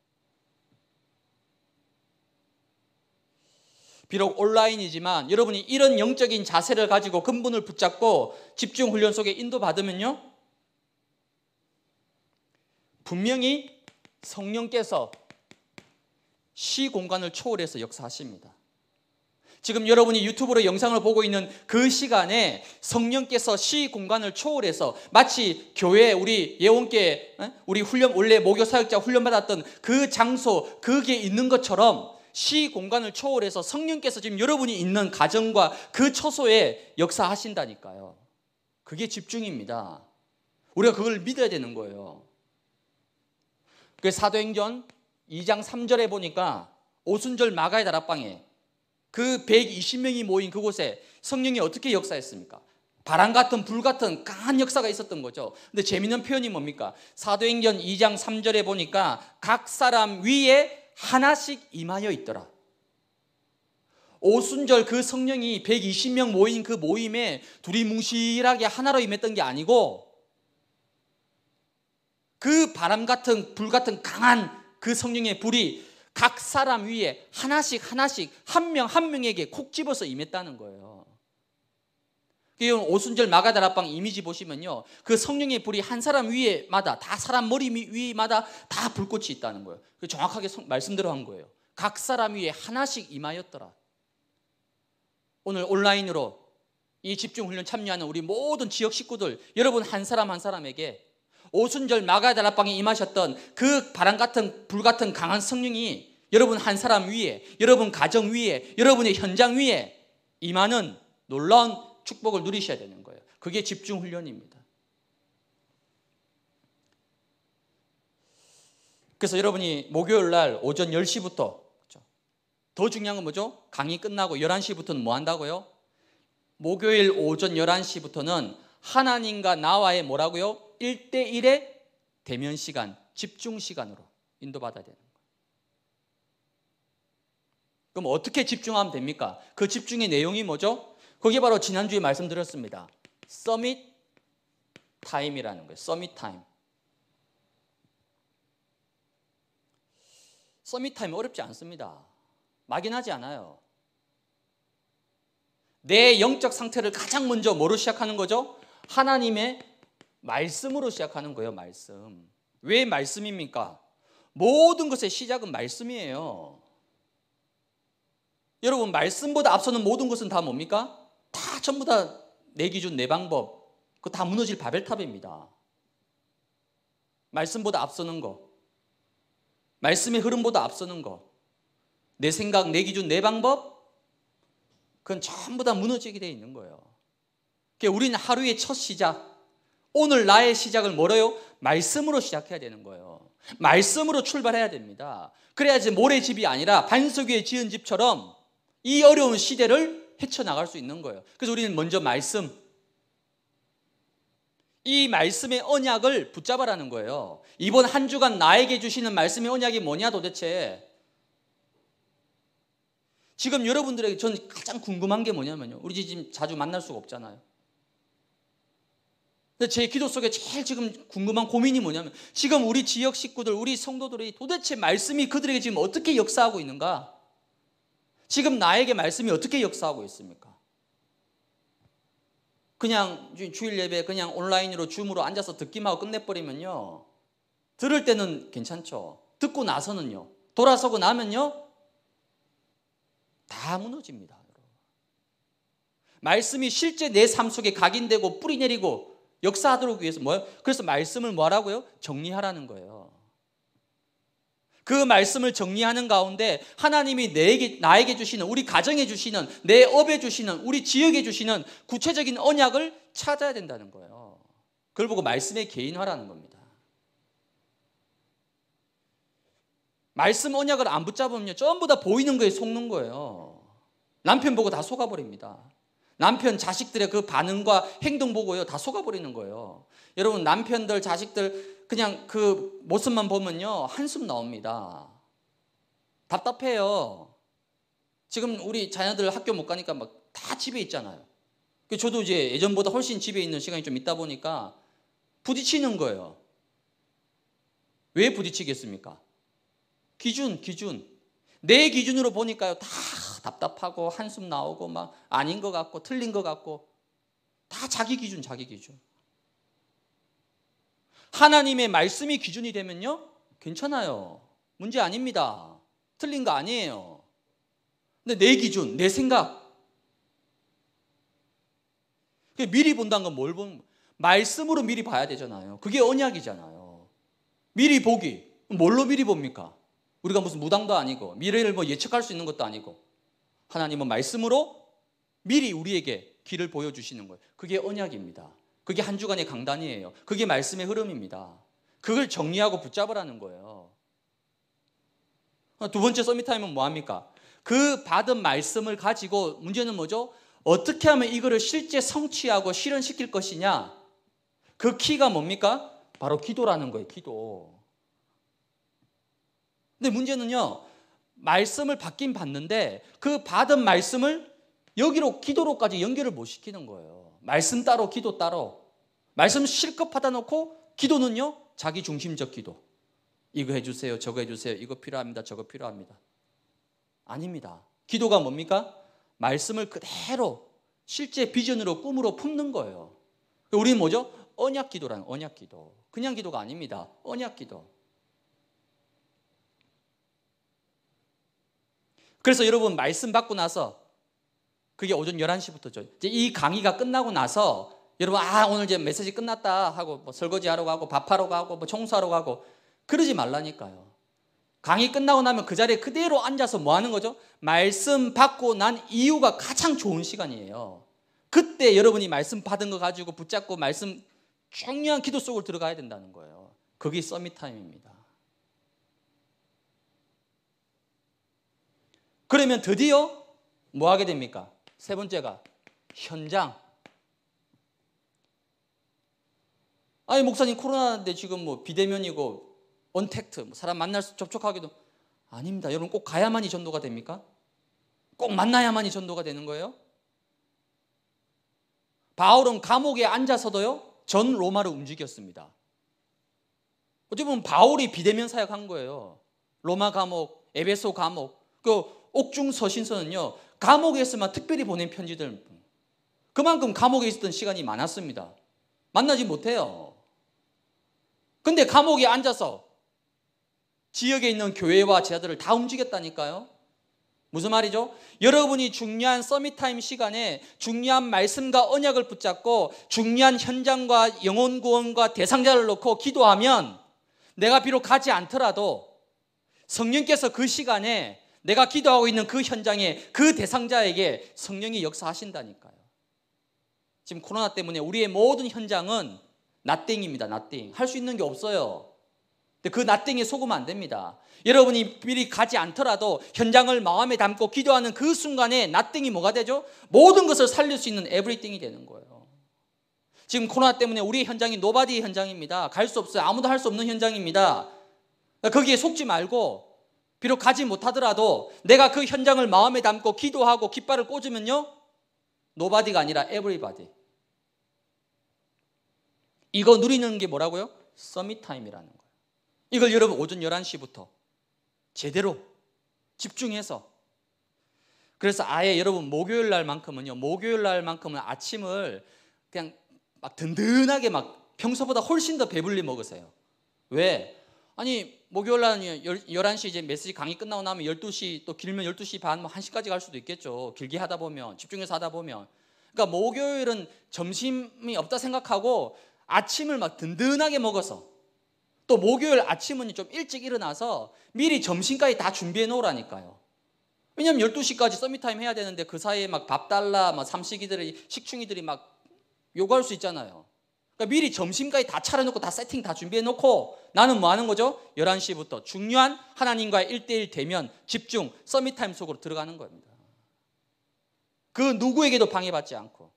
비록 온라인이지만 여러분이 이런 영적인 자세를 가지고 근본을 붙잡고 집중 훈련 속에 인도받으면요. 분명히 성령께서 시 공간을 초월해서 역사하십니다. 지금 여러분이 유튜브로 영상을 보고 있는 그 시간에 성령께서 시 공간을 초월해서 마치 교회 우리 예원께 우리 훈련 원래 목요 사역자 훈련 받았던 그 장소 그게 있는 것처럼 시 공간을 초월해서 성령께서 지금 여러분이 있는 가정과 그 처소에 역사하신다니까요. 그게 집중입니다. 우리가 그걸 믿어야 되는 거예요. 그 사도행전 2장 3절에 보니까 오순절 마가의 다락방에 그 120명이 모인 그곳에 성령이 어떻게 역사했습니까? 바람 같은 불 같은 강한 역사가 있었던 거죠. 근데 재밌는 표현이 뭡니까? 사도행전 2장 3절에 보니까 각 사람 위에 하나씩 임하여 있더라. 오순절 그 성령이 120명 모인 그 모임에 둘이 뭉실하게 하나로 임했던 게 아니고 그 바람 같은 불 같은 강한 그 성령의 불이 각 사람 위에 하나씩 하나씩 한 명한 한 명에게 콕 집어서 임했다는 거예요. 오순절 마가다라방 이미지 보시면요. 그 성령의 불이 한 사람 위에마다 다 사람 머리 위마다 다 불꽃이 있다는 거예요. 그 정확하게 말씀대로 한 거예요. 각 사람 위에 하나씩 임하였더라. 오늘 온라인으로 이 집중훈련 참여하는 우리 모든 지역 식구들 여러분 한 사람 한 사람에게 오순절 마가다라방에 임하셨던 그 바람 같은 불 같은 강한 성령이 여러분 한 사람 위에 여러분 가정 위에 여러분의 현장 위에 임하는 놀라운 축복을 누리셔야 되는 거예요. 그게 집중 훈련입니다. 그래서 여러분이 목요일 날 오전 10시부터 그렇죠? 더 중요한 건 뭐죠? 강의 끝나고 11시부터는 뭐 한다고요? 목요일 오전 11시부터는 하나님과 나와의 뭐라고요? 1대1의 대면 시간, 집중 시간으로 인도받아야 되는 거예요. 그럼 어떻게 집중하면 됩니까? 그 집중의 내용이 뭐죠? 그게 바로 지난주에 말씀드렸습니다. 서밋 타임이라는 거예요. 서밋 타임. 서밋 타임 어렵지 않습니다. 막연하지 않아요. 내 영적 상태를 가장 먼저 뭐로 시작하는 거죠? 하나님의 말씀으로 시작하는 거예요, 말씀. 왜 말씀입니까? 모든 것의 시작은 말씀이에요. 여러분, 말씀보다 앞서는 모든 것은 다 뭡니까? 다 전부 다 내 기준, 내 방법, 그거 다 무너질 바벨탑입니다. 말씀보다 앞서는 거, 말씀의 흐름보다 앞서는 거, 내 생각, 내 기준, 내 방법, 그건 전부 다 무너지게 돼 있는 거예요. 그러니까 우리는 하루의 첫 시작, 오늘 나의 시작을 뭐래요? 말씀으로 시작해야 되는 거예요. 말씀으로 출발해야 됩니다. 그래야지 모래 집이 아니라 반석 위에 지은 집처럼 이 어려운 시대를 헤쳐나갈 수 있는 거예요. 그래서 우리는 먼저 말씀, 이 말씀의 언약을 붙잡아라는 거예요. 이번 한 주간 나에게 주시는 말씀의 언약이 뭐냐 도대체. 지금 여러분들에게 저는 가장 궁금한 게 뭐냐면요. 우리 지금 자주 만날 수가 없잖아요. 근데 제 기도 속에 제일 지금 궁금한 고민이 뭐냐면 지금 우리 지역 식구들, 우리 성도들이 도대체 말씀이 그들에게 지금 어떻게 역사하고 있는가? 지금 나에게 말씀이 어떻게 역사하고 있습니까? 그냥 주일 예배 그냥 온라인으로 줌으로 앉아서 듣기만 하고 끝내버리면요. 들을 때는 괜찮죠. 듣고 나서는요. 돌아서고 나면요. 다 무너집니다. 말씀이 실제 내 삶 속에 각인되고 뿌리 내리고 역사하도록 위해서 뭐요? 그래서 말씀을 뭐라고요? 정리하라는 거예요. 그 말씀을 정리하는 가운데 하나님이 내게, 나에게 주시는, 우리 가정에 주시는, 내 업에 주시는, 우리 지역에 주시는 구체적인 언약을 찾아야 된다는 거예요. 그걸 보고 말씀의 개인화라는 겁니다. 말씀 언약을 안붙잡으면 전부 다 보이는 거에 속는 거예요. 남편 보고 다 속아버립니다. 남편 자식들의 그 반응과 행동 보고요. 다 속아버리는 거예요. 여러분 남편들 자식들 그냥 그 모습만 보면요. 한숨 나옵니다. 답답해요. 지금 우리 자녀들 학교 못 가니까 막 다 집에 있잖아요. 그 저도 이제 예전보다 훨씬 집에 있는 시간이 좀 있다 보니까 부딪히는 거예요. 왜 부딪히겠습니까? 기준, 기준. 내 기준으로 보니까요. 다 답답하고 한숨 나오고 막 아닌 것 같고 틀린 것 같고 다 자기 기준, 자기 기준. 하나님의 말씀이 기준이 되면요. 괜찮아요. 문제 아닙니다. 틀린 거 아니에요. 근데 내 기준, 내 생각. 미리 본다는 건뭘보 말씀으로 미리 봐야 되잖아요. 그게 언약이잖아요. 미리 보기. 뭘로 미리 봅니까? 우리가 무슨 무당도 아니고 미래를 뭐 예측할 수 있는 것도 아니고 하나님은 말씀으로 미리 우리에게 길을 보여주시는 거예요. 그게 언약입니다. 그게 한 주간의 강단이에요. 그게 말씀의 흐름입니다. 그걸 정리하고 붙잡으라는 거예요. 어, 두 번째 서밋임은 뭐합니까? 그 받은 말씀을 가지고 문제는 뭐죠? 어떻게 하면 이거를 실제 성취하고 실현시킬 것이냐? 그 키가 뭡니까? 바로 기도라는 거예요, 기도. 근데 문제는요, 말씀을 받긴 받는데 그 받은 말씀을 여기로 기도로까지 연결을 못 시키는 거예요. 말씀 따로 기도 따로 말씀 실컷 받아 놓고 기도는요 자기 중심적 기도 이거 해주세요 저거 해주세요 이거 필요합니다 저거 필요합니다 아닙니다 기도가 뭡니까 말씀을 그대로 실제 비전으로 꿈으로 품는 거예요 우리는 뭐죠 언약 기도라는 언약 기도 그냥 기도가 아닙니다 언약 기도 그래서 여러분 말씀 받고 나서 그게 오전 11시부터죠. 이제 이 강의가 끝나고 나서 여러분 아 오늘 이제 메시지 끝났다 하고 뭐 설거지 하러 가고 밥하러 가고 뭐 청소하러 가고 그러지 말라니까요. 강의 끝나고 나면 그 자리에 그대로 앉아서 뭐 하는 거죠? 말씀 받고 난 이유가 가장 좋은 시간이에요. 그때 여러분이 말씀 받은 거 가지고 붙잡고 말씀 중요한 기도 속을 들어가야 된다는 거예요. 그게 서밋 타임입니다. 그러면 드디어 뭐 하게 됩니까? 세 번째가 현장. 아니 목사님 코로나인데 지금 뭐 비대면이고 언택트 뭐 사람 만날 수 접촉하기도 아닙니다. 여러분 꼭 가야만이 전도가 됩니까? 꼭 만나야만이 전도가 되는 거예요? 바울은 감옥에 앉아서도요 전 로마를 움직였습니다. 어찌 보면 바울이 비대면 사역한 거예요. 로마 감옥, 에베소 감옥, 그 옥중 서신서는요 감옥에서만 특별히 보낸 편지들. 그만큼 감옥에 있었던 시간이 많았습니다. 만나지 못해요. 근데 감옥에 앉아서 지역에 있는 교회와 제자들을 다 움직였다니까요. 무슨 말이죠? 여러분이 중요한 서밋타임 시간에 중요한 말씀과 언약을 붙잡고 중요한 현장과 영혼 구원과 대상자를 놓고 기도하면 내가 비록 가지 않더라도 성령께서 그 시간에 내가 기도하고 있는 그 현장에 그 대상자에게 성령이 역사하신다니까요. 지금 코로나 때문에 우리의 모든 현장은 낫땡입니다낫땡할 수 있는 게 없어요. 근데 그낫땡에 속으면 안 됩니다. 여러분이 미리 가지 않더라도 현장을 마음에 담고 기도하는 그 순간에 낫땡이 뭐가 되죠? 모든 것을 살릴 수 있는 에브리띵이 되는 거예요. 지금 코로나 때문에 우리 의 현장이 노바디 현장입니다. 갈 수 없어요. 아무도 할 수 없는 현장입니다. 그러니까 거기에 속지 말고 비록 가지 못하더라도 내가 그 현장을 마음에 담고 기도하고 깃발을 꽂으면요. 노바디가 아니라 에브리바디. 이거 누리는 게 뭐라고요? 서밋 타임이라는 거예요. 이걸 여러분 오전 11시부터 제대로 집중해서 그래서 아예 여러분 목요일 날만큼은요. 목요일 날만큼은 아침을 그냥 막 든든하게 막 평소보다 훨씬 더 배불리 먹으세요. 왜? 아니 목요일 날 11시 이제 메시지 강의 끝나고 나면 12시 또 길면 12시 반뭐 1시까지 갈 수도 있겠죠. 길게 하다 보면 집중해서 하다 보면 그러니까 목요일은 점심이 없다 생각하고 아침을 막 든든하게 먹어서 또 목요일 아침은 좀 일찍 일어나서 미리 점심까지 다 준비해 놓으라니까요. 왜냐면 12시까지 서밋타임 해야 되는데 그 사이에 막 밥 달라, 막 삼식이들이, 식충이들이 막 요구할 수 있잖아요. 그러니까 미리 점심까지 다 차려놓고 다 세팅 다 준비해놓고 나는 뭐 하는 거죠? 11시부터 중요한 하나님과의 1대1 되면 집중 서밋 타임 속으로 들어가는 겁니다. 그 누구에게도 방해받지 않고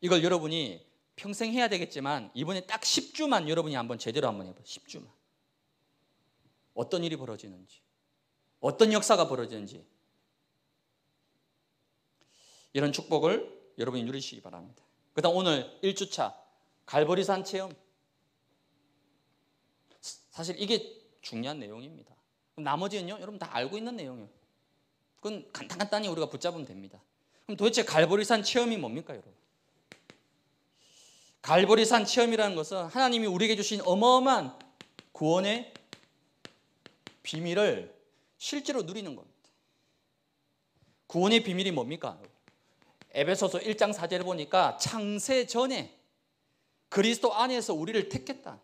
이걸 여러분이 평생 해야 되겠지만 이번에 딱 10주만 여러분이 한번 제대로 한번 해봐 10주만 어떤 일이 벌어지는지 어떤 역사가 벌어지는지 이런 축복을 여러분이 누리시기 바랍니다. 그 다음 오늘 1주차 갈보리산 체험. 사실 이게 중요한 내용입니다. 나머지는요, 여러분 다 알고 있는 내용이에요. 그건 간단간단히 우리가 붙잡으면 됩니다. 그럼 도대체 갈보리산 체험이 뭡니까, 여러분? 갈보리산 체험이라는 것은 하나님이 우리에게 주신 어마어마한 구원의 비밀을 실제로 누리는 겁니다. 구원의 비밀이 뭡니까? 에베소서 1장 4절을 보니까 창세 전에 그리스도 안에서 우리를 택했다.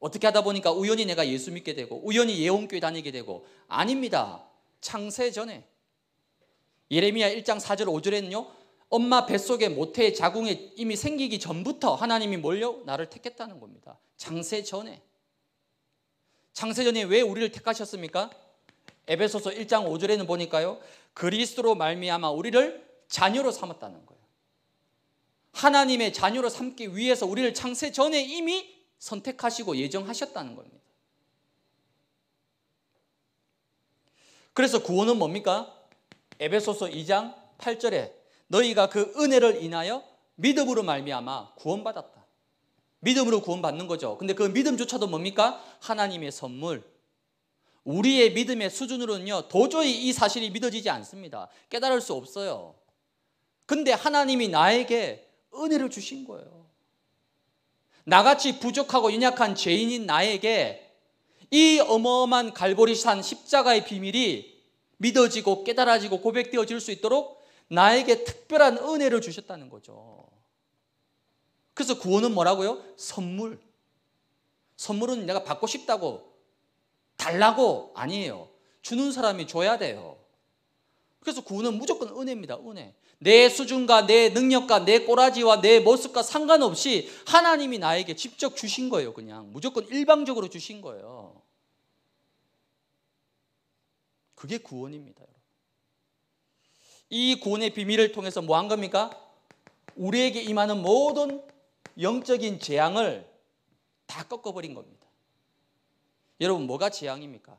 어떻게 하다 보니까 우연히 내가 예수 믿게 되고 우연히 예원교회 다니게 되고 아닙니다. 창세 전에 예레미야 1장 4절 5절에는요. 엄마 뱃속에 모태의 자궁에 이미 생기기 전부터 하나님이 몰려 나를 택했다는 겁니다. 창세 전에 창세 전에 왜 우리를 택하셨습니까? 에베소서 1장 5절에는 보니까요. 그리스도로 말미암아 우리를 자녀로 삼았다는 거예요. 하나님의 자녀로 삼기 위해서 우리를 창세 전에 이미 선택하시고 예정하셨다는 겁니다. 그래서 구원은 뭡니까? 에베소서 2장 8절에 너희가 그 은혜를 인하여 믿음으로 말미암아 구원받았다. 믿음으로 구원받는 거죠. 근데 그 믿음조차도 뭡니까? 하나님의 선물, 우리의 믿음의 수준으로는요, 도저히 이 사실이 믿어지지 않습니다. 깨달을 수 없어요. 근데 하나님이 나에게 은혜를 주신 거예요. 나같이 부족하고 연약한 죄인인 나에게 이 어마어마한 갈보리산 십자가의 비밀이 믿어지고 깨달아지고 고백되어질 수 있도록 나에게 특별한 은혜를 주셨다는 거죠. 그래서 구원은 뭐라고요? 선물. 선물은 내가 받고 싶다고 달라고 아니에요. 주는 사람이 줘야 돼요. 그래서 구원은 무조건 은혜입니다. 은혜. 내 수준과 내 능력과 내 꼬라지와 내 모습과 상관없이 하나님이 나에게 직접 주신 거예요. 그냥 무조건 일방적으로 주신 거예요. 그게 구원입니다. 이 구원의 비밀을 통해서 뭐 한 겁니까? 우리에게 임하는 모든 영적인 재앙을 다 꺾어버린 겁니다. 여러분 뭐가 재앙입니까?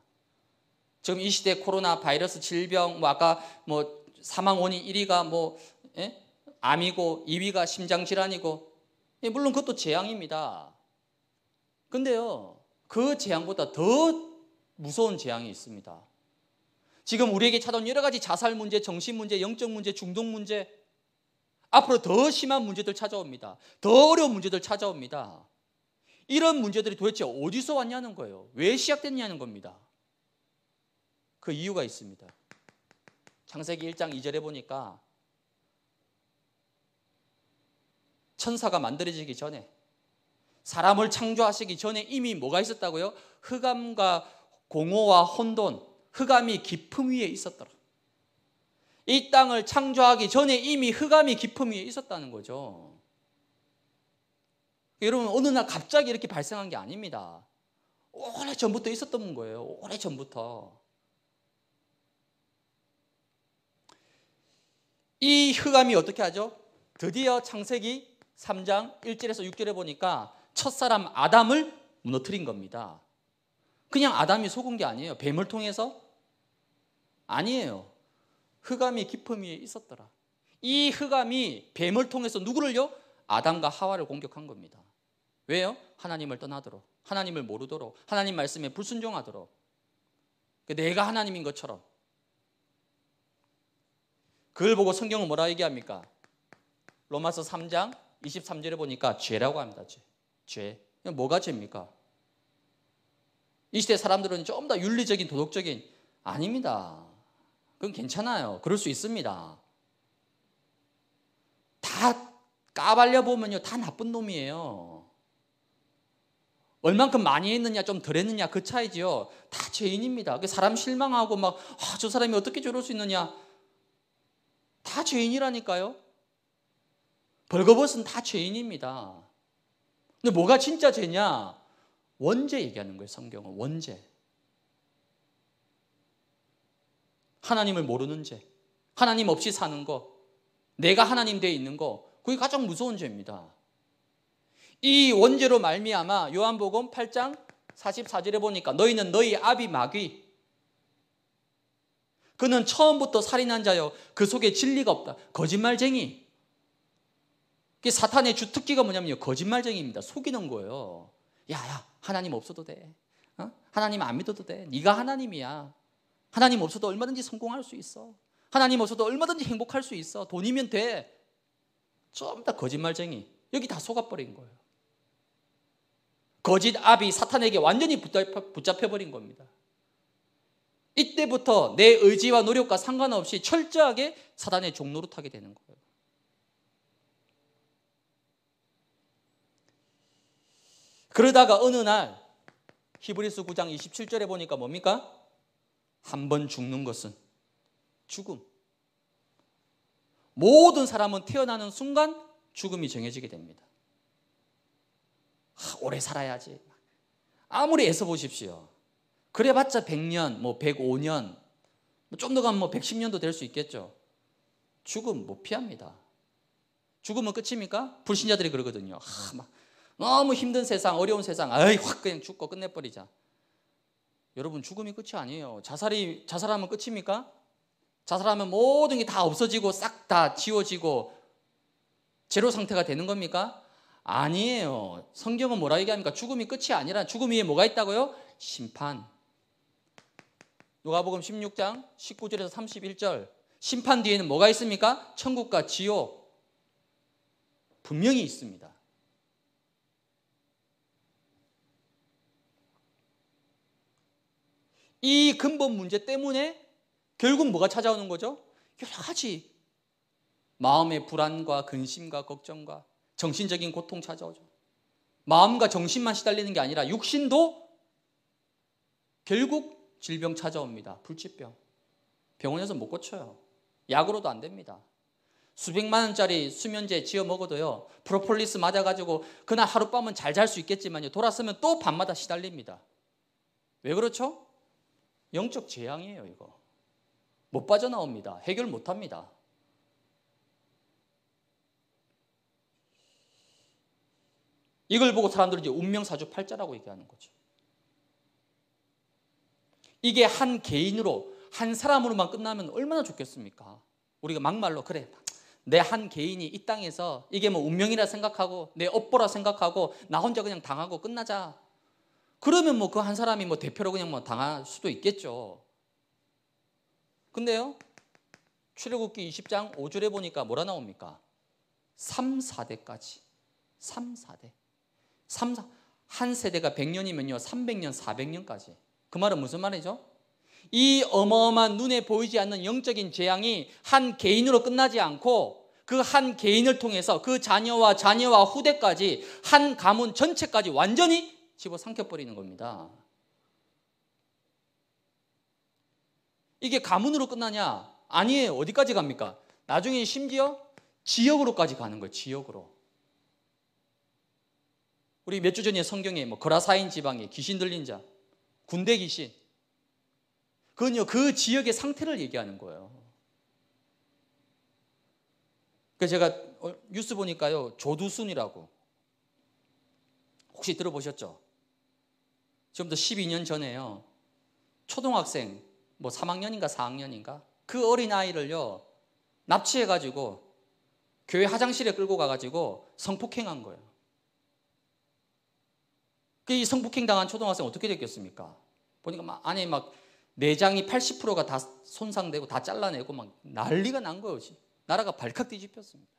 지금 이 시대 코로나 바이러스 질병 뭐 아까 뭐 사망 원인 1위가 뭐 예? 암이고 2위가 심장 질환이고 예, 물론 그것도 재앙입니다. 근데요. 그 재앙보다 더 무서운 재앙이 있습니다. 지금 우리에게 찾아온 여러 가지 자살 문제, 정신 문제, 영적 문제, 중독 문제 앞으로 더 심한 문제들 찾아옵니다. 더 어려운 문제들 찾아옵니다. 이런 문제들이 도대체 어디서 왔냐는 거예요. 왜 시작됐냐는 겁니다. 그 이유가 있습니다. 창세기 1장 2절에 보니까 천사가 만들어지기 전에 사람을 창조하시기 전에 이미 뭐가 있었다고요? 흑암과 공허와 혼돈, 흑암이 깊음 위에 있었더라. 이 땅을 창조하기 전에 이미 흑암이 깊음 위에 있었다는 거죠. 여러분 어느 날 갑자기 이렇게 발생한 게 아닙니다. 오래 전부터 있었던 거예요. 오래 전부터. 이 흑암이 어떻게 하죠? 드디어 창세기 3장 1절에서 6절에 보니까 첫사람 아담을 무너뜨린 겁니다. 그냥 아담이 속은 게 아니에요. 뱀을 통해서? 아니에요. 흑암이 깊음 위에 있었더라. 이 흑암이 뱀을 통해서 누구를요? 아담과 하와를 공격한 겁니다. 왜요? 하나님을 떠나도록, 하나님을 모르도록, 하나님 말씀에 불순종하도록. 그 내가 하나님인 것처럼. 그걸 보고 성경은 뭐라 얘기합니까? 로마서 3장 23절에 보니까 죄라고 합니다. 죄. 죄. 뭐가 죄입니까? 이 시대 사람들은 좀 더 윤리적인 도덕적인 아닙니다. 그건 괜찮아요. 그럴 수 있습니다. 다 까발려 보면요 다 나쁜 놈이에요. 얼만큼 많이 했느냐 좀 덜 했느냐 그 차이지요. 다 죄인입니다. 사람 실망하고 막저 아, 사람이 어떻게 저럴 수 있느냐 다 죄인이라니까요. 벌거벗은 다 죄인입니다. 근데 뭐가 진짜 죄냐? 원죄 얘기하는 거예요. 성경은 원죄. 하나님을 모르는 죄. 하나님 없이 사는 거. 내가 하나님 돼 있는 거. 그게 가장 무서운 죄입니다. 이 원죄로 말미암아 요한복음 8장 44절에 보니까 너희는 너희 아비 마귀 그는 처음부터 살인한 자여 그 속에 진리가 없다. 거짓말쟁이. 그 사탄의 주특기가 뭐냐면요. 거짓말쟁이입니다. 속이는 거예요. 야야 하나님 없어도 돼. 어? 하나님 안 믿어도 돼. 네가 하나님이야. 하나님 없어도 얼마든지 성공할 수 있어. 하나님 없어도 얼마든지 행복할 수 있어. 돈이면 돼. 전부 다 거짓말쟁이. 여기 다 속아버린 거예요. 거짓 압이 사탄에게 완전히 붙잡혀버린 겁니다. 이때부터 내 의지와 노력과 상관없이 철저하게 사단의 종로로 타게 되는 거예요. 그러다가 어느 날 히브리스 9장 27절에 보니까 뭡니까? 한 번 죽는 것은 죽음. 모든 사람은 태어나는 순간 죽음이 정해지게 됩니다. 오래 살아야지. 아무리 애써 보십시오. 그래봤자 100년, 뭐 105년, 뭐 좀더 가면 뭐 110년도 될 수 있겠죠. 죽음 못 피합니다. 죽음은 끝입니까? 불신자들이 그러거든요. 아, 막 너무 힘든 세상, 어려운 세상, 아이 확 그냥 죽고 끝내버리자. 여러분 죽음이 끝이 아니에요. 자살이 자살하면 끝입니까? 자살하면 모든 게 다 없어지고 싹 다 지워지고 제로 상태가 되는 겁니까? 아니에요. 성경은 뭐라 얘기합니까? 죽음이 끝이 아니라 죽음 위에 뭐가 있다고요? 심판. 누가복음 16장 19절에서 31절. 심판 뒤에는 뭐가 있습니까? 천국과 지옥. 분명히 있습니다. 이 근본 문제 때문에 결국 뭐가 찾아오는 거죠? 여러 가지 마음의 불안과 근심과 걱정과 정신적인 고통 찾아오죠. 마음과 정신만 시달리는 게 아니라 육신도 결국 질병 찾아옵니다. 불치병. 병원에서 못 고쳐요. 약으로도 안 됩니다. 수백만 원짜리 수면제 지어 먹어도요. 프로폴리스 맞아 가지고 그날 하룻밤은 잘 잘 수 있겠지만요. 돌아서면 또 밤마다 시달립니다. 왜 그렇죠? 영적 재앙이에요, 이거. 못 빠져나옵니다. 해결 못 합니다. 이걸 보고 사람들은 이제 운명사주팔자라고 얘기하는 거죠. 이게 한 개인으로 한 사람으로만 끝나면 얼마나 좋겠습니까? 우리가 막말로 그래 내 한 개인이 이 땅에서 이게 뭐 운명이라 생각하고 내 업보라 생각하고 나 혼자 그냥 당하고 끝나자 그러면 뭐 그 한 사람이 뭐 대표로 그냥 뭐 당할 수도 있겠죠. 근데요. 출애굽기 20장 5절에 보니까 뭐라 나옵니까? 3, 4대까지. 3, 4대. 3, 4. 한 세대가 100년이면요. 300년, 400년까지. 그 말은 무슨 말이죠? 이 어마어마한 눈에 보이지 않는 영적인 재앙이 한 개인으로 끝나지 않고 그 한 개인을 통해서 그 자녀와 자녀와 후대까지 한 가문 전체까지 완전히 집어삼켜버리는 겁니다. 이게 가문으로 끝나냐? 아니에요. 어디까지 갑니까? 나중에 심지어 지역으로까지 가는 거예요. 지역으로. 우리 몇 주 전에 성경에 뭐 거라사인 지방에 귀신 들린 자, 군대 귀신. 그건요, 그 지역의 상태를 얘기하는 거예요. 그 제가 어, 뉴스 보니까요, 조두순이라고. 혹시 들어보셨죠? 지금부터 12년 전에요. 초등학생 뭐 3학년인가 4학년인가 그 어린 아이를요 납치해 가지고 교회 화장실에 끌고 가 가지고 성폭행한 거예요. 그 이 성폭행 당한 초등학생 어떻게 됐겠습니까? 보니까 막 안에 막 내장이 80%가 다 손상되고 다 잘라내고 막 난리가 난 거예요. 나라가 발칵 뒤집혔습니다.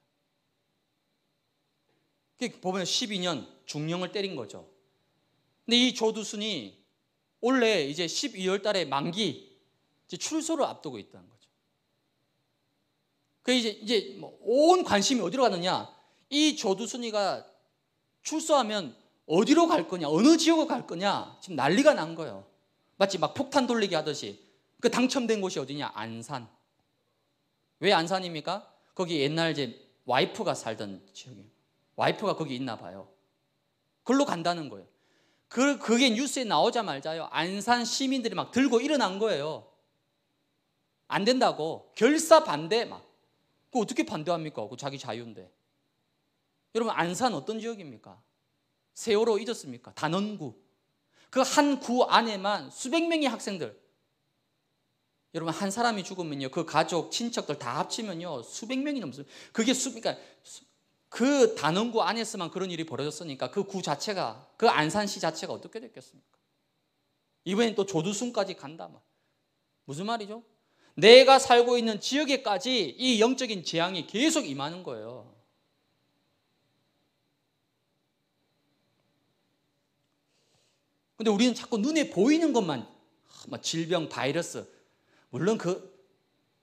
그게 보면 12년 중령을 때린 거죠. 근데 이 조두순이 원래 이제 12월 달에 만기 이제 출소를 앞두고 있다는 거죠. 그 이제 이제 뭐온 관심이 어디로 가느냐? 이 조두순이가 출소하면 어디로 갈 거냐? 어느 지역으로 갈 거냐? 지금 난리가 난 거예요. 마치 막 폭탄 돌리기 하듯이 그 당첨된 곳이 어디냐? 안산. 왜 안산입니까? 거기 옛날 제 와이프가 살던 지역이에요. 와이프가 거기 있나 봐요. 글로 간다는 거예요. 그, 그게 뉴스에 나오자말자요. 안산 시민들이 막 들고 일어난 거예요. 안 된다고 결사 반대 막. 그 어떻게 반대합니까? 그 자기 자유인데. 여러분 안산 어떤 지역입니까? 세월호 잊었습니까? 단원구. 그 한 구 안에만 수백 명의 학생들. 여러분 한 사람이 죽으면요. 그 가족, 친척들 다 합치면요. 수백 명이 넘습니다. 그게 수 그러니까 그 단원구 안에서만 그런 일이 벌어졌으니까 그 구 자체가 그 안산시 자체가 어떻게 됐겠습니까? 이번엔 또 조두순까지 간다 막. 무슨 말이죠? 내가 살고 있는 지역에까지 이 영적인 재앙이 계속 임하는 거예요. 근데 우리는 자꾸 눈에 보이는 것만 아, 뭐 질병, 바이러스. 물론 그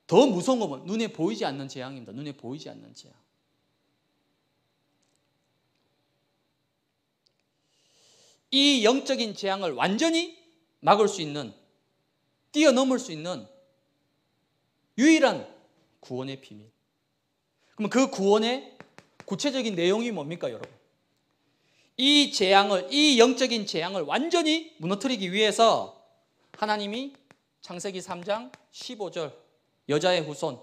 더 무서운 건 뭐 눈에 보이지 않는 재앙입니다. 눈에 보이지 않는 재앙. 이 영적인 재앙을 완전히 막을 수 있는 뛰어넘을 수 있는 유일한 구원의 비밀. 그럼 그 구원의 구체적인 내용이 뭡니까, 여러분? 이 재앙을, 이 영적인 재앙을 완전히 무너뜨리기 위해서 하나님이 창세기 3장 15절 여자의 후손,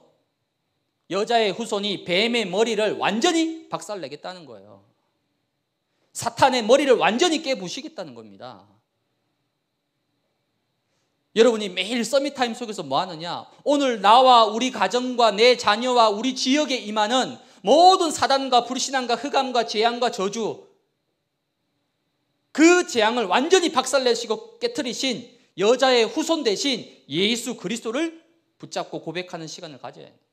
여자의 후손이 뱀의 머리를 완전히 박살내겠다는 거예요. 사탄의 머리를 완전히 깨부시겠다는 겁니다. 여러분이 매일 서밋타임 속에서 뭐 하느냐? 오늘 나와 우리 가정과 내 자녀와 우리 지역에 임하는 모든 사단과 불신앙과 흑암과 재앙과 저주 그 재앙을 완전히 박살내시고 깨뜨리신 여자의 후손 대신 예수 그리스도를 붙잡고 고백하는 시간을 가져야 합니다.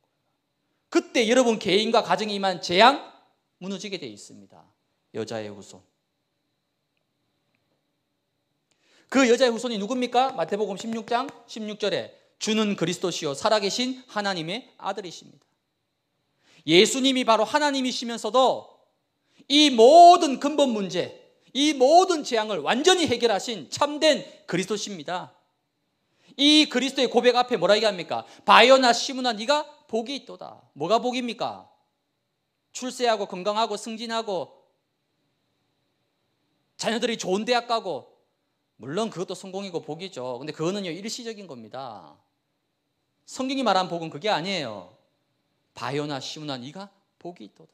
그때 여러분 개인과 가정이 임한 재앙 무너지게 되어 있습니다. 여자의 후손. 그 여자의 후손이 누굽니까? 마태복음 16장 16절에 주는 그리스도시요 살아계신 하나님의 아들이십니다. 예수님이 바로 하나님이시면서도 이 모든 근본 문제, 이 모든 재앙을 완전히 해결하신 참된 그리스도십니다. 이 그리스도의 고백 앞에 뭐라 얘기합니까? 바이나 시무나 네가 복이 있도다. 뭐가 복입니까? 출세하고 건강하고 승진하고 자녀들이 좋은 대학 가고 물론 그것도 성공이고 복이죠. 근데 그거는요, 일시적인 겁니다. 성경이 말한 복은 그게 아니에요. 바요나 시문한 이가 복이 있도다.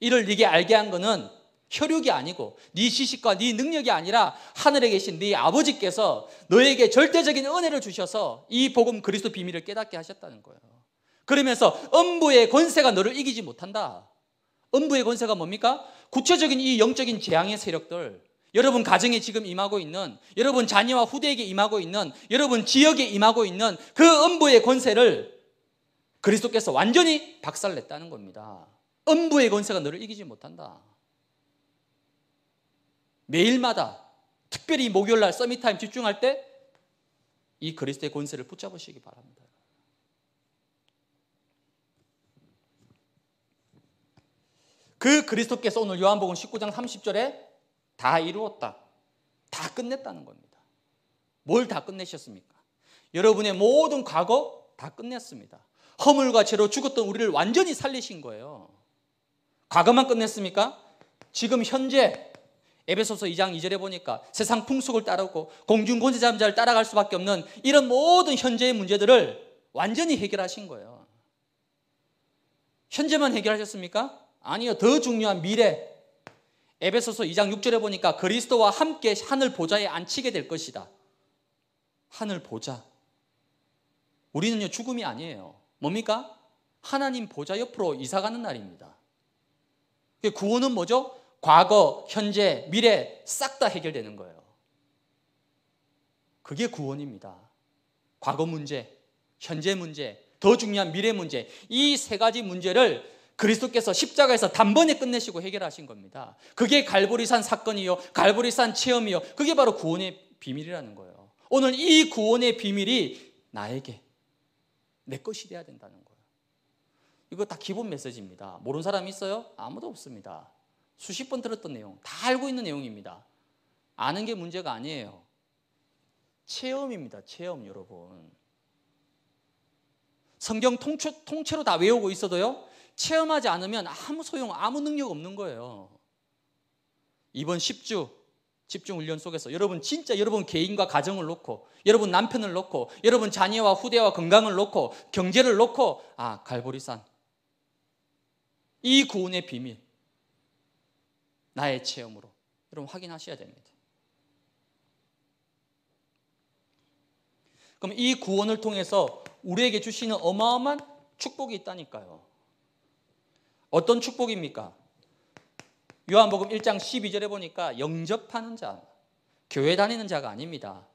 이를 네게 알게 한 것은 혈육이 아니고 네 지식과 네 능력이 아니라 하늘에 계신 네 아버지께서 너에게 절대적인 은혜를 주셔서 이 복음 그리스도 비밀을 깨닫게 하셨다는 거예요. 그러면서 음부의 권세가 너를 이기지 못한다. 음부의 권세가 뭡니까? 구체적인 이 영적인 재앙의 세력들 여러분 가정에 지금 임하고 있는 여러분 자녀와 후대에게 임하고 있는 여러분 지역에 임하고 있는 그 음부의 권세를 그리스도께서 완전히 박살냈다는 겁니다. 음부의 권세가 너를 이기지 못한다. 매일마다 특별히 목요일 날 서밋타임 집중할 때 이 그리스도의 권세를 붙잡으시기 바랍니다. 그 그리스도께서 오늘 요한복음 19장 30절에 다 이루었다. 다 끝냈다는 겁니다. 뭘 다 끝내셨습니까? 여러분의 모든 과거 다 끝냈습니다. 허물과 죄로 죽었던 우리를 완전히 살리신 거예요. 과거만 끝냈습니까? 지금 현재 에베소서 2장 2절에 보니까 세상 풍속을 따르고 공중 권세자를 따라갈 수밖에 없는 이런 모든 현재의 문제들을 완전히 해결하신 거예요. 현재만 해결하셨습니까? 아니요. 더 중요한 미래, 에베소서 2장 6절에 보니까 그리스도와 함께 하늘 보좌에 앉히게 될 것이다. 하늘 보좌. 우리는요, 죽음이 아니에요. 뭡니까? 하나님 보좌 옆으로 이사가는 날입니다. 그 구원은 뭐죠? 과거, 현재, 미래 싹 다 해결되는 거예요. 그게 구원입니다. 과거 문제, 현재 문제, 더 중요한 미래 문제. 이 세 가지 문제를 그리스도께서 십자가에서 단번에 끝내시고 해결하신 겁니다. 그게 갈보리산 사건이요. 갈보리산 체험이요. 그게 바로 구원의 비밀이라는 거예요. 오늘 이 구원의 비밀이 나에게 내 것이 돼야 된다는 거예요. 이거 다 기본 메시지입니다. 모르는 사람 있어요? 아무도 없습니다. 수십 번 들었던 내용, 다 알고 있는 내용입니다. 아는 게 문제가 아니에요. 체험입니다. 체험 여러분. 성경 통채, 통째로 다 외우고 있어도요. 체험하지 않으면 아무 소용, 아무 능력 없는 거예요. 이번 10주 집중 훈련 속에서 여러분 진짜 여러분 개인과 가정을 놓고 여러분 남편을 놓고 여러분 자녀와 후대와 건강을 놓고 경제를 놓고 아, 갈보리산 이 구원의 비밀 나의 체험으로 여러분 확인하셔야 됩니다. 그럼 이 구원을 통해서 우리에게 주시는 어마어마한 축복이 있다니까요. 어떤 축복입니까? 요한복음 1장 12절에 보니까 영접하는 자, 교회 다니는 자가 아닙니다.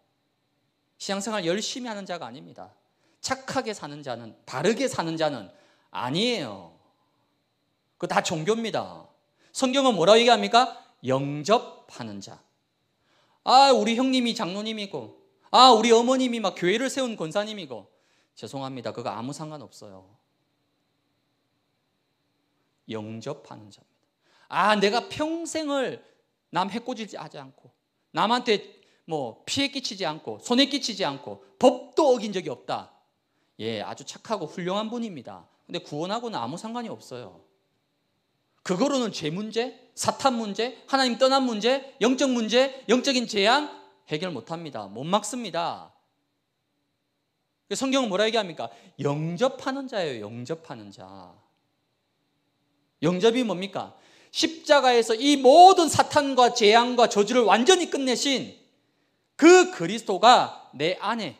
신앙생활 열심히 하는 자가 아닙니다. 착하게 사는 자는, 바르게 사는 자는 아니에요. 그 다 종교입니다. 성경은 뭐라고 얘기합니까? 영접하는 자. 아, 우리 형님이 장로님이고, 아, 우리 어머님이 막 교회를 세운 권사님이고, 죄송합니다. 그거 아무 상관없어요. 영접하는 자입니다. 아, 내가 평생을 남해코지지 않고 남한테 뭐 피해 끼치지 않고 손해 끼치지 않고 법도 어긴 적이 없다. 예, 아주 착하고 훌륭한 분입니다. 근데 구원하고는 아무 상관이 없어요. 그거로는 죄 문제, 사탄 문제, 하나님 떠난 문제, 영적 문제, 영적인 재앙 해결 못 합니다. 못 막습니다. 성경은 뭐라 얘기합니까? 영접하는 자예요, 영접하는 자. 영접이 뭡니까? 십자가에서 이 모든 사탄과 재앙과 저주를 완전히 끝내신 그 그리스도가 내 안에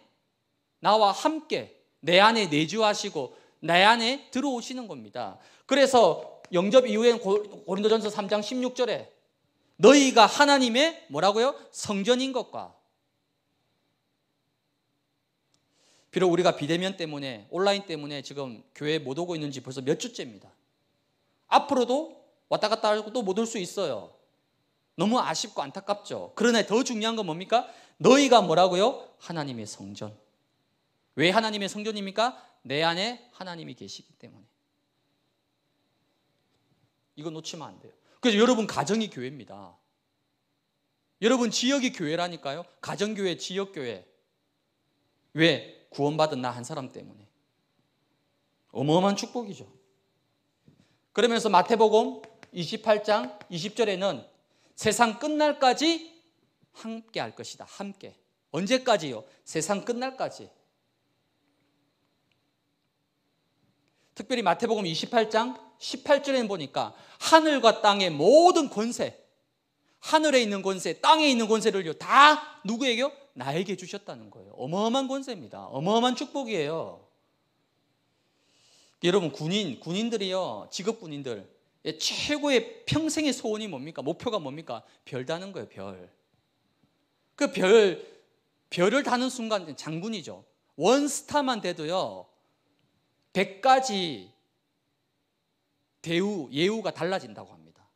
나와 함께 내 안에 내주하시고 내 안에 들어오시는 겁니다. 그래서 영접 이후엔는 고린도전서 3장 16절에 너희가 하나님의 뭐라고요? 성전인 것과 비록 우리가 비대면 때문에 온라인 때문에 지금 교회 못 오고 있는지 벌써 몇 주째입니다. 앞으로도 왔다 갔다 하고도 못올 수 있어요. 너무 아쉽고 안타깝죠. 그러나 더 중요한 건 뭡니까? 너희가 뭐라고요? 하나님의 성전. 왜 하나님의 성전입니까? 내 안에 하나님이 계시기 때문에. 이거 놓치면 안 돼요. 그래서 여러분 가정이 교회입니다. 여러분 지역이 교회라니까요. 가정교회, 지역교회. 왜? 구원받은 나 한 사람 때문에. 어마어마한 축복이죠. 그러면서 마태복음 28장 20절에는 세상 끝날까지 함께 할 것이다. 함께. 언제까지요? 세상 끝날까지. 특별히 마태복음 28장 18절에는 보니까 하늘과 땅의 모든 권세, 하늘에 있는 권세, 땅에 있는 권세를요, 다 누구에게요? 나에게 주셨다는 거예요. 어마어마한 권세입니다. 어마어마한 축복이에요. 여러분 군인 군인들이요 직업 군인들 예, 최고의 평생의 소원이 뭡니까 목표가 뭡니까 별 다는 거예요 별 그별 그 별을 다는 순간 장군이죠 원 스타만 돼도요 100가지 대우 예우가 달라진다고 합니다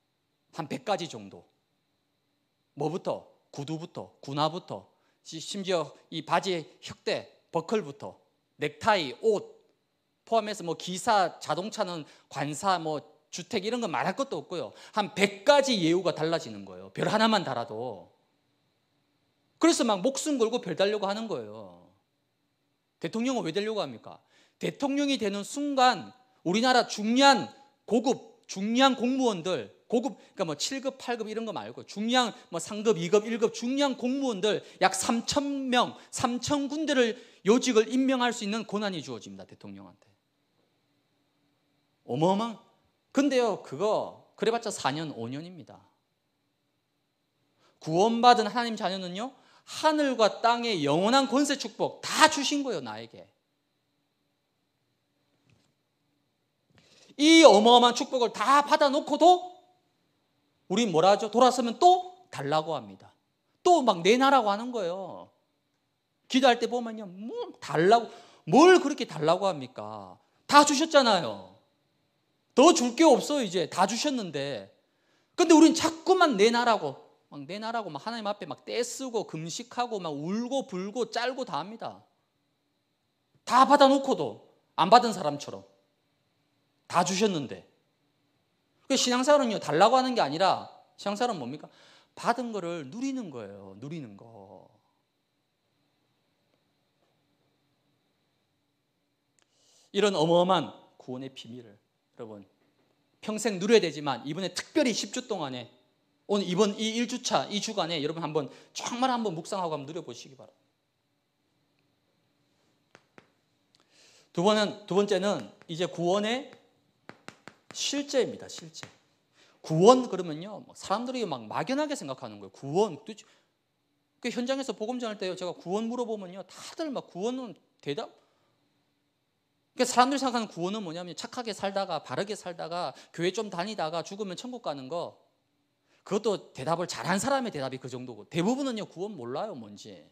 한 100가지 정도 뭐부터 구두부터 군화부터 심지어 이 바지의 혁대 버클부터 넥타이 옷 포함해서 뭐 기사, 자동차는 관사, 뭐 주택 이런 건 말할 것도 없고요. 한 100가지 예우가 달라지는 거예요. 별 하나만 달아도. 그래서 막 목숨 걸고 별 달려고 하는 거예요. 대통령은 왜 되려고 합니까? 대통령이 되는 순간 우리나라 중요한 고급, 중요한 공무원들, 고급, 그러니까 뭐 7급, 8급 이런 거 말고 중요한 뭐 3급, 2급, 1급 중요한 공무원들 약 3천 명, 3천 군대를 요직을 임명할 수 있는 권한이 주어집니다. 대통령한테. 어마어마한. 근데요, 그거 그래봤자 4년, 5년입니다. 구원받은 하나님 자녀는요, 하늘과 땅의 영원한 권세 축복 다 주신 거예요, 나에게. 이 어마어마한 축복을 다 받아놓고도 우리 뭐라 하죠? 돌아서면 또 달라고 합니다. 또 막 내놔라고 하는 거예요. 기도할 때 보면요, 뭐 달라고, 뭘 그렇게 달라고 합니까? 다 주셨잖아요. 더줄게 없어 이제 다 주셨는데 근데 우린 자꾸만 내놔라고 막 내놔라고 막 하나님 앞에 막 떼쓰고 금식하고 막 울고 불고 짤고 다 합니다 다 받아놓고도 안 받은 사람처럼 다 주셨는데 그 신앙사활요 달라고 하는 게 아니라 신앙사활 뭡니까? 받은 거를 누리는 거예요 누리는 거 이런 어마어마한 구원의 비밀을 여러분 평생 누려야 되지만 이번에 특별히 10주 동안에 오늘 이번 이 1주차 이 주간에 여러분 한번 정말 한번 묵상하고 한번 누려보시기 바랍니다. 두번두 번째는 이제 구원의 실제입니다. 실제. 구원 그러면요 뭐 사람들이 막 막연하게 생각하는 거예요. 구원 그 현장에서 복음 전할 때요 제가 구원 물어보면요 다들 막 구원은 대답 그러니까 사람들이 생각하는 구원은 뭐냐면 착하게 살다가 바르게 살다가 교회 좀 다니다가 죽으면 천국 가는 거 그것도 대답을 잘한 사람의 대답이 그 정도고 대부분은요 구원 몰라요 뭔지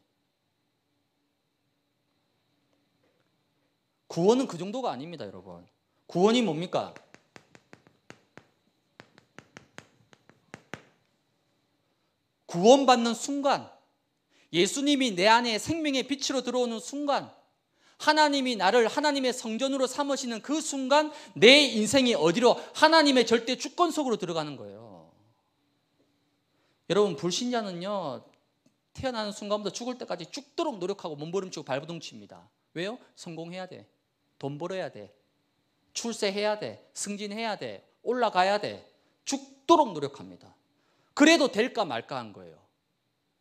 구원은 그 정도가 아닙니다 여러분 구원이 뭡니까? 구원받는 순간 예수님이 내 안에 생명의 빛으로 들어오는 순간 하나님이 나를 하나님의 성전으로 삼으시는 그 순간 내 인생이 어디로 하나님의 절대 주권 속으로 들어가는 거예요. 여러분 불신자는요 태어나는 순간부터 죽을 때까지 죽도록 노력하고 몸부림치고 발부둥칩니다. 왜요? 성공해야 돼. 돈 벌어야 돼. 출세해야 돼. 승진해야 돼. 올라가야 돼. 죽도록 노력합니다. 그래도 될까 말까 한 거예요.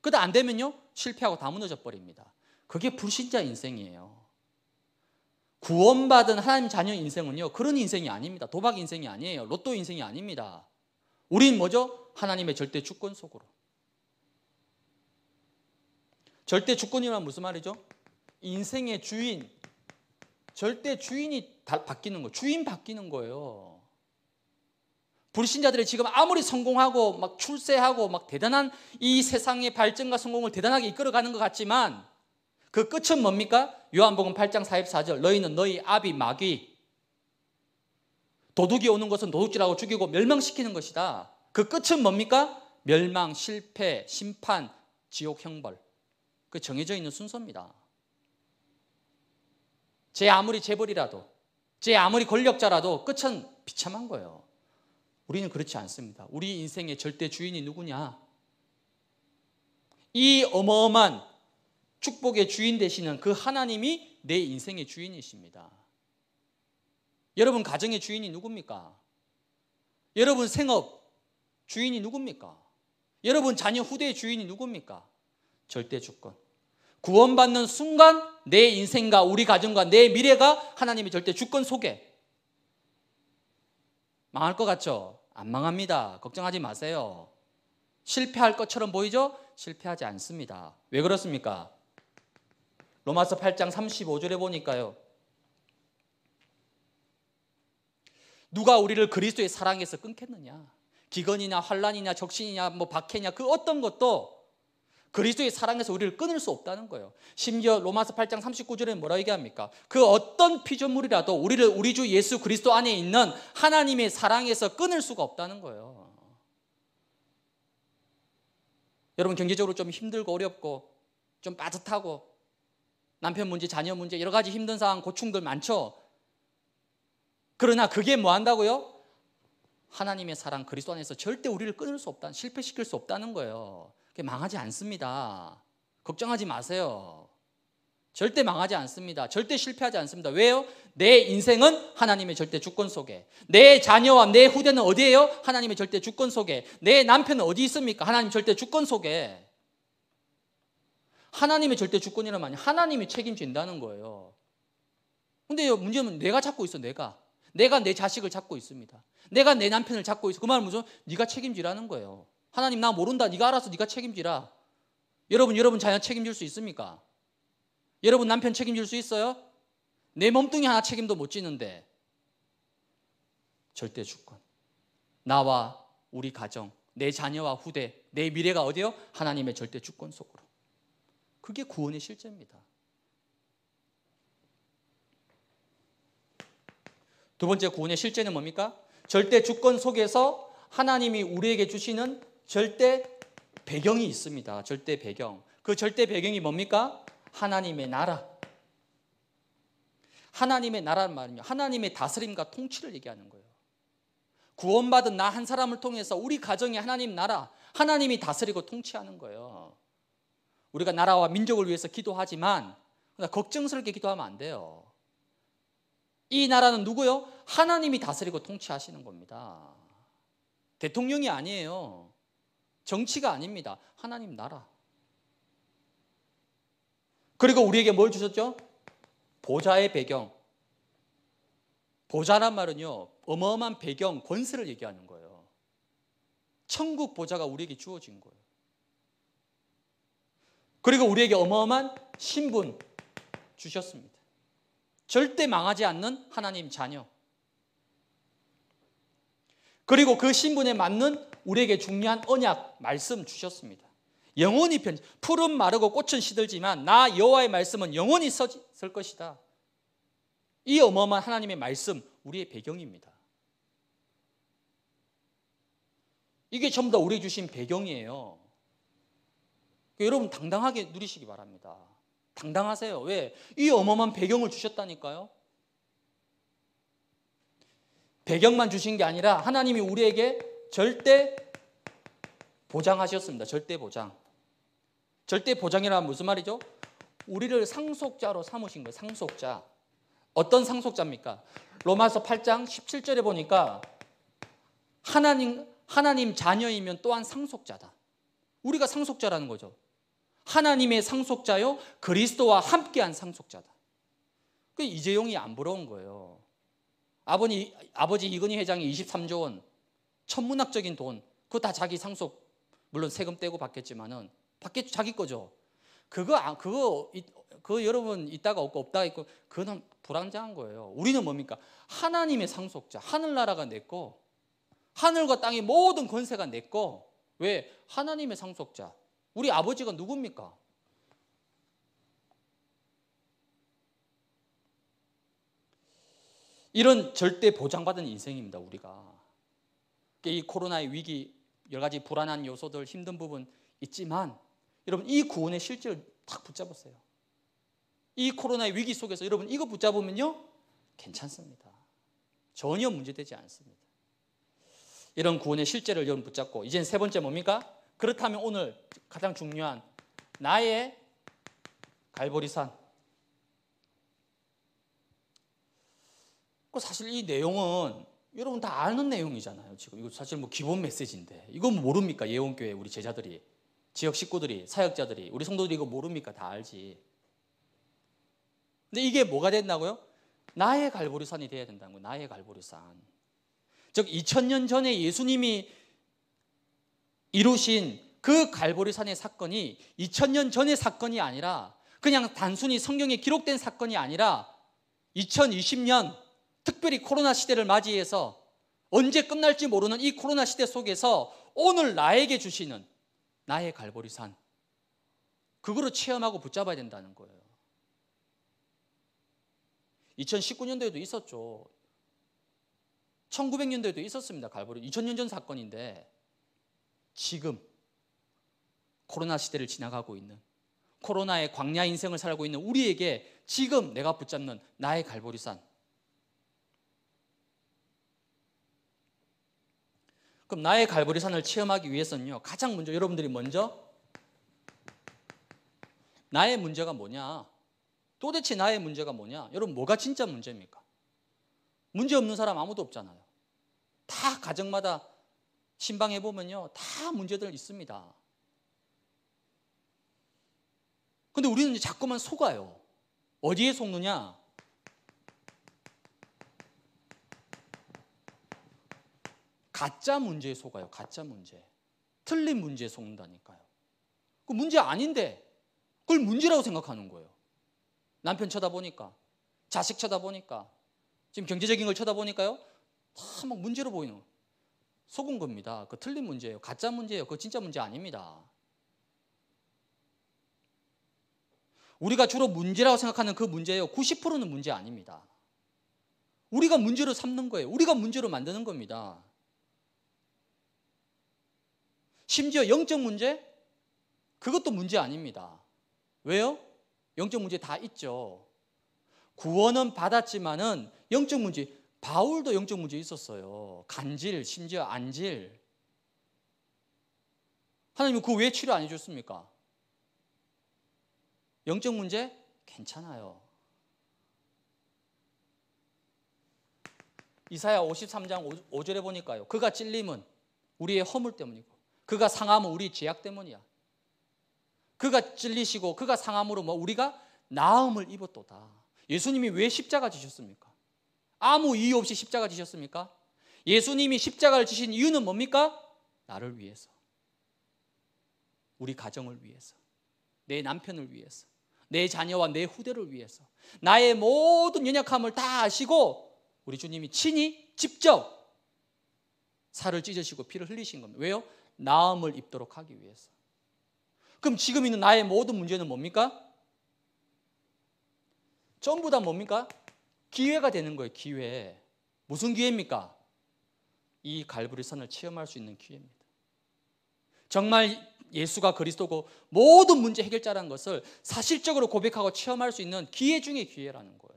그다 안 되면요 실패하고 다 무너져 버립니다. 그게 불신자 인생이에요. 구원받은 하나님 자녀 인생은요, 그런 인생이 아닙니다. 도박 인생이 아니에요. 로또 인생이 아닙니다. 우린 뭐죠? 하나님의 절대 주권 속으로. 절대 주권이란 무슨 말이죠? 인생의 주인. 절대 주인이 바뀌는 거 주인 바뀌는 거예요. 불신자들이 지금 아무리 성공하고 막 출세하고 막 대단한 이 세상의 발전과 성공을 대단하게 이끌어가는 것 같지만 그 끝은 뭡니까? 요한복음 8장 44절 너희는 너희 아비 마귀 도둑이 오는 것은 도둑질하고 죽이고 멸망시키는 것이다. 그 끝은 뭡니까? 멸망, 실패, 심판, 지옥, 형벌. 그 정해져 있는 순서입니다. 제 아무리 재벌이라도, 제 아무리 권력자라도 끝은 비참한 거예요. 우리는 그렇지 않습니다. 우리 인생의 절대 주인이 누구냐? 이 어마어마한 축복의 주인 되시는 그 하나님이 내 인생의 주인이십니다. 여러분 가정의 주인이 누굽니까? 여러분 생업 주인이 누굽니까? 여러분 자녀 후대의 주인이 누굽니까? 절대 주권. 구원받는 순간 내 인생과 우리 가정과 내 미래가 하나님의 절대 주권 속에 망할 것 같죠? 안 망합니다. 걱정하지 마세요. 실패할 것처럼 보이죠? 실패하지 않습니다. 왜 그렇습니까? 로마서 8장 35절에 보니까요. 누가 우리를 그리스도의 사랑에서 끊겠느냐? 기근이냐 환란이냐 적신이냐 뭐 박해냐 그 어떤 것도 그리스도의 사랑에서 우리를 끊을 수 없다는 거예요. 심지어 로마서 8장 39절에 뭐라 얘기합니까? 그 어떤 피조물이라도 우리를 우리 주 예수 그리스도 안에 있는 하나님의 사랑에서 끊을 수가 없다는 거예요. 여러분 경제적으로 좀 힘들고 어렵고 좀 빠듯하고 남편 문제, 자녀 문제, 여러 가지 힘든 상황, 고충들 많죠? 그러나 그게 뭐 한다고요? 하나님의 사랑 그리스도 안에서 절대 우리를 끊을 수 없다, 실패시킬 수 없다는 거예요. 그게 망하지 않습니다. 걱정하지 마세요. 절대 망하지 않습니다. 절대 실패하지 않습니다. 왜요? 내 인생은 하나님의 절대 주권 속에. 내 자녀와 내 후대는 어디예요? 하나님의 절대 주권 속에. 내 남편은 어디 있습니까? 하나님 절대 주권 속에. 하나님의 절대 주권이란 말이 하나님이 책임진다는 거예요. 근데 문제는 내가 잡고 있어, 내가. 내가 내 자식을 잡고 있습니다. 내가 내 남편을 잡고 있어. 그 말은 무슨 네가 책임지라는 거예요. 하나님 나 모른다. 네가 알아서 네가 책임지라. 여러분 여러분 자녀 책임질 수 있습니까? 여러분 남편 책임질 수 있어요? 내 몸뚱이 하나 책임도 못 지는데 절대 주권. 나와 우리 가정, 내 자녀와 후대, 내 미래가 어디요? 하나님의 절대 주권 속으로. 그게 구원의 실제입니다. 두 번째 구원의 실제는 뭡니까? 절대 주권 속에서 하나님이 우리에게 주시는 절대 배경이 있습니다. 절대 배경. 그 절대 배경이 뭡니까? 하나님의 나라. 하나님의 나라는 말은요. 하나님의 다스림과 통치를 얘기하는 거예요. 구원받은 나 한 사람을 통해서 우리 가정이 하나님 나라, 하나님이 다스리고 통치하는 거예요. 우리가 나라와 민족을 위해서 기도하지만 그러니까 걱정스럽게 기도하면 안 돼요. 이 나라는 누구요? 하나님이 다스리고 통치하시는 겁니다. 대통령이 아니에요. 정치가 아닙니다. 하나님 나라. 그리고 우리에게 뭘 주셨죠? 보좌의 배경. 보좌란 말은요, 어마어마한 배경, 권세를 얘기하는 거예요. 천국 보좌가 우리에게 주어진 거예요. 그리고 우리에게 어마어마한 신분 주셨습니다. 절대 망하지 않는 하나님 자녀. 그리고 그 신분에 맞는 우리에게 중요한 언약 말씀 주셨습니다. 영원히 편 풀은 마르고 꽃은 시들지만 나 여호와의 말씀은 영원히 설 것이다. 이 어마어마한 하나님의 말씀 우리의 배경입니다. 이게 전부 다 우리 주신 배경이에요. 그 여러분 당당하게 누리시기 바랍니다. 당당하세요. 왜? 이 어마어마한 배경을 주셨다니까요. 배경만 주신 게 아니라 하나님이 우리에게 절대 보장하셨습니다. 절대 보장. 절대 보장이란 무슨 말이죠? 우리를 상속자로 삼으신 거예요. 상속자. 어떤 상속자입니까? 로마서 8장 17절에 보니까 하나님 하나님 자녀이면 또한 상속자다. 우리가 상속자라는 거죠. 하나님의 상속자요 그리스도와 함께한 상속자다. 그 이재용이 안 부러운 거예요. 아버지, 아버지 이건희 회장이 23조 원 천문학적인 돈 그거 다 자기 상속 물론 세금 떼고 받겠지만은 받겠 자기 거죠. 그거 그거 그 여러분 있다가 없고 없다 있고 그는 불안정한 거예요. 우리는 뭡니까? 하나님의 상속자. 하늘나라가 내 거. 하늘과 땅의 모든 권세가 내 거. 왜? 하나님의 상속자. 우리 아버지가 누굽니까? 이런 절대 보장받은 인생입니다, 우리가. 이 코로나의 위기, 여러 가지 불안한 요소들, 힘든 부분 있지만, 여러분, 이 구원의 실질을 탁 붙잡았어요. 이 코로나의 위기 속에서 여러분, 이거 붙잡으면요, 괜찮습니다. 전혀 문제되지 않습니다. 이런 구원의 실제를 여러분 붙잡고, 이젠 세 번째 뭡니까? 그렇다면 오늘 가장 중요한 나의 갈보리산. 그 사실 이 내용은 여러분 다 아는 내용이잖아요. 지금 이거 사실 뭐 기본 메시지인데 이건 뭐 모릅니까? 예원교회 우리 제자들이, 지역 식구들이, 사역자들이, 우리 성도들이 이거 모릅니까? 다 알지. 근데 이게 뭐가 된다고요? 나의 갈보리산이 돼야 된다는 거예요. 나의 갈보리산. 즉 2000년 전에 예수님이 이루신 그 갈보리산의 사건이 2000년 전의 사건이 아니라 그냥 단순히 성경에 기록된 사건이 아니라 2020년 특별히 코로나 시대를 맞이해서 언제 끝날지 모르는 이 코로나 시대 속에서 오늘 나에게 주시는 나의 갈보리산 그거를 체험하고 붙잡아야 된다는 거예요. 2019년도에도 있었죠. 1900년도에도 있었습니다. 갈보리 2000년 전 사건인데 지금 코로나 시대를 지나가고 있는 코로나의 광야 인생을 살고 있는 우리에게 지금 내가 붙잡는 나의 갈보리산. 그럼 나의 갈보리산을 체험하기 위해서는요. 가장 먼저 여러분들이 먼저 나의 문제가 뭐냐? 도대체 나의 문제가 뭐냐? 여러분 뭐가 진짜 문제입니까? 문제 없는 사람 아무도 없잖아요. 다 가정마다 신방에 보면요. 다 문제들 있습니다. 근데 우리는 자꾸만 속아요. 어디에 속느냐? 가짜 문제에 속아요. 가짜 문제. 틀린 문제에 속는다니까요. 그 문제 아닌데 그걸 문제라고 생각하는 거예요. 남편 쳐다보니까, 자식 쳐다보니까, 지금 경제적인 걸 쳐다보니까요. 다 막 문제로 보이는 거예요. 속은 겁니다. 그 틀린 문제예요. 가짜 문제예요. 그 진짜 문제 아닙니다. 우리가 주로 문제라고 생각하는 그 문제예요. 90%는 문제 아닙니다. 우리가 문제로 삼는 거예요. 우리가 문제로 만드는 겁니다. 심지어 영적 문제? 그것도 문제 아닙니다. 왜요? 영적 문제 다 있죠. 구원은 받았지만은 영적 문제, 바울도 영적 문제 있었어요. 간질, 심지어 안질. 하나님은 그왜 치료 안 해줬습니까? 영적 문제 괜찮아요. 이사야 53장 5절에 보니까요. 그가 찔림은 우리의 허물 때문이고 그가 상함은 우리 죄악 때문이야. 그가 찔리시고 그가 상함으로 뭐 우리가 나음을 입었도다. 예수님이 왜 십자가 지셨습니까? 아무 이유 없이 십자가 지셨습니까? 예수님이 십자가를 지신 이유는 뭡니까? 나를 위해서. 우리 가정을 위해서. 내 남편을 위해서. 내 자녀와 내 후대를 위해서. 나의 모든 연약함을 다 아시고 우리 주님이 친히 직접 살을 찢으시고 피를 흘리신 겁니다. 왜요? 나음을 입도록 하기 위해서. 그럼 지금 있는 나의 모든 문제는 뭡니까? 전부 다 뭡니까? 기회가 되는 거예요, 기회. 무슨 기회입니까? 이 갈부리 선을 체험할 수 있는 기회입니다. 정말 예수가 그리스도고 모든 문제 해결자라는 것을 사실적으로 고백하고 체험할 수 있는 기회 중의 기회라는 거예요.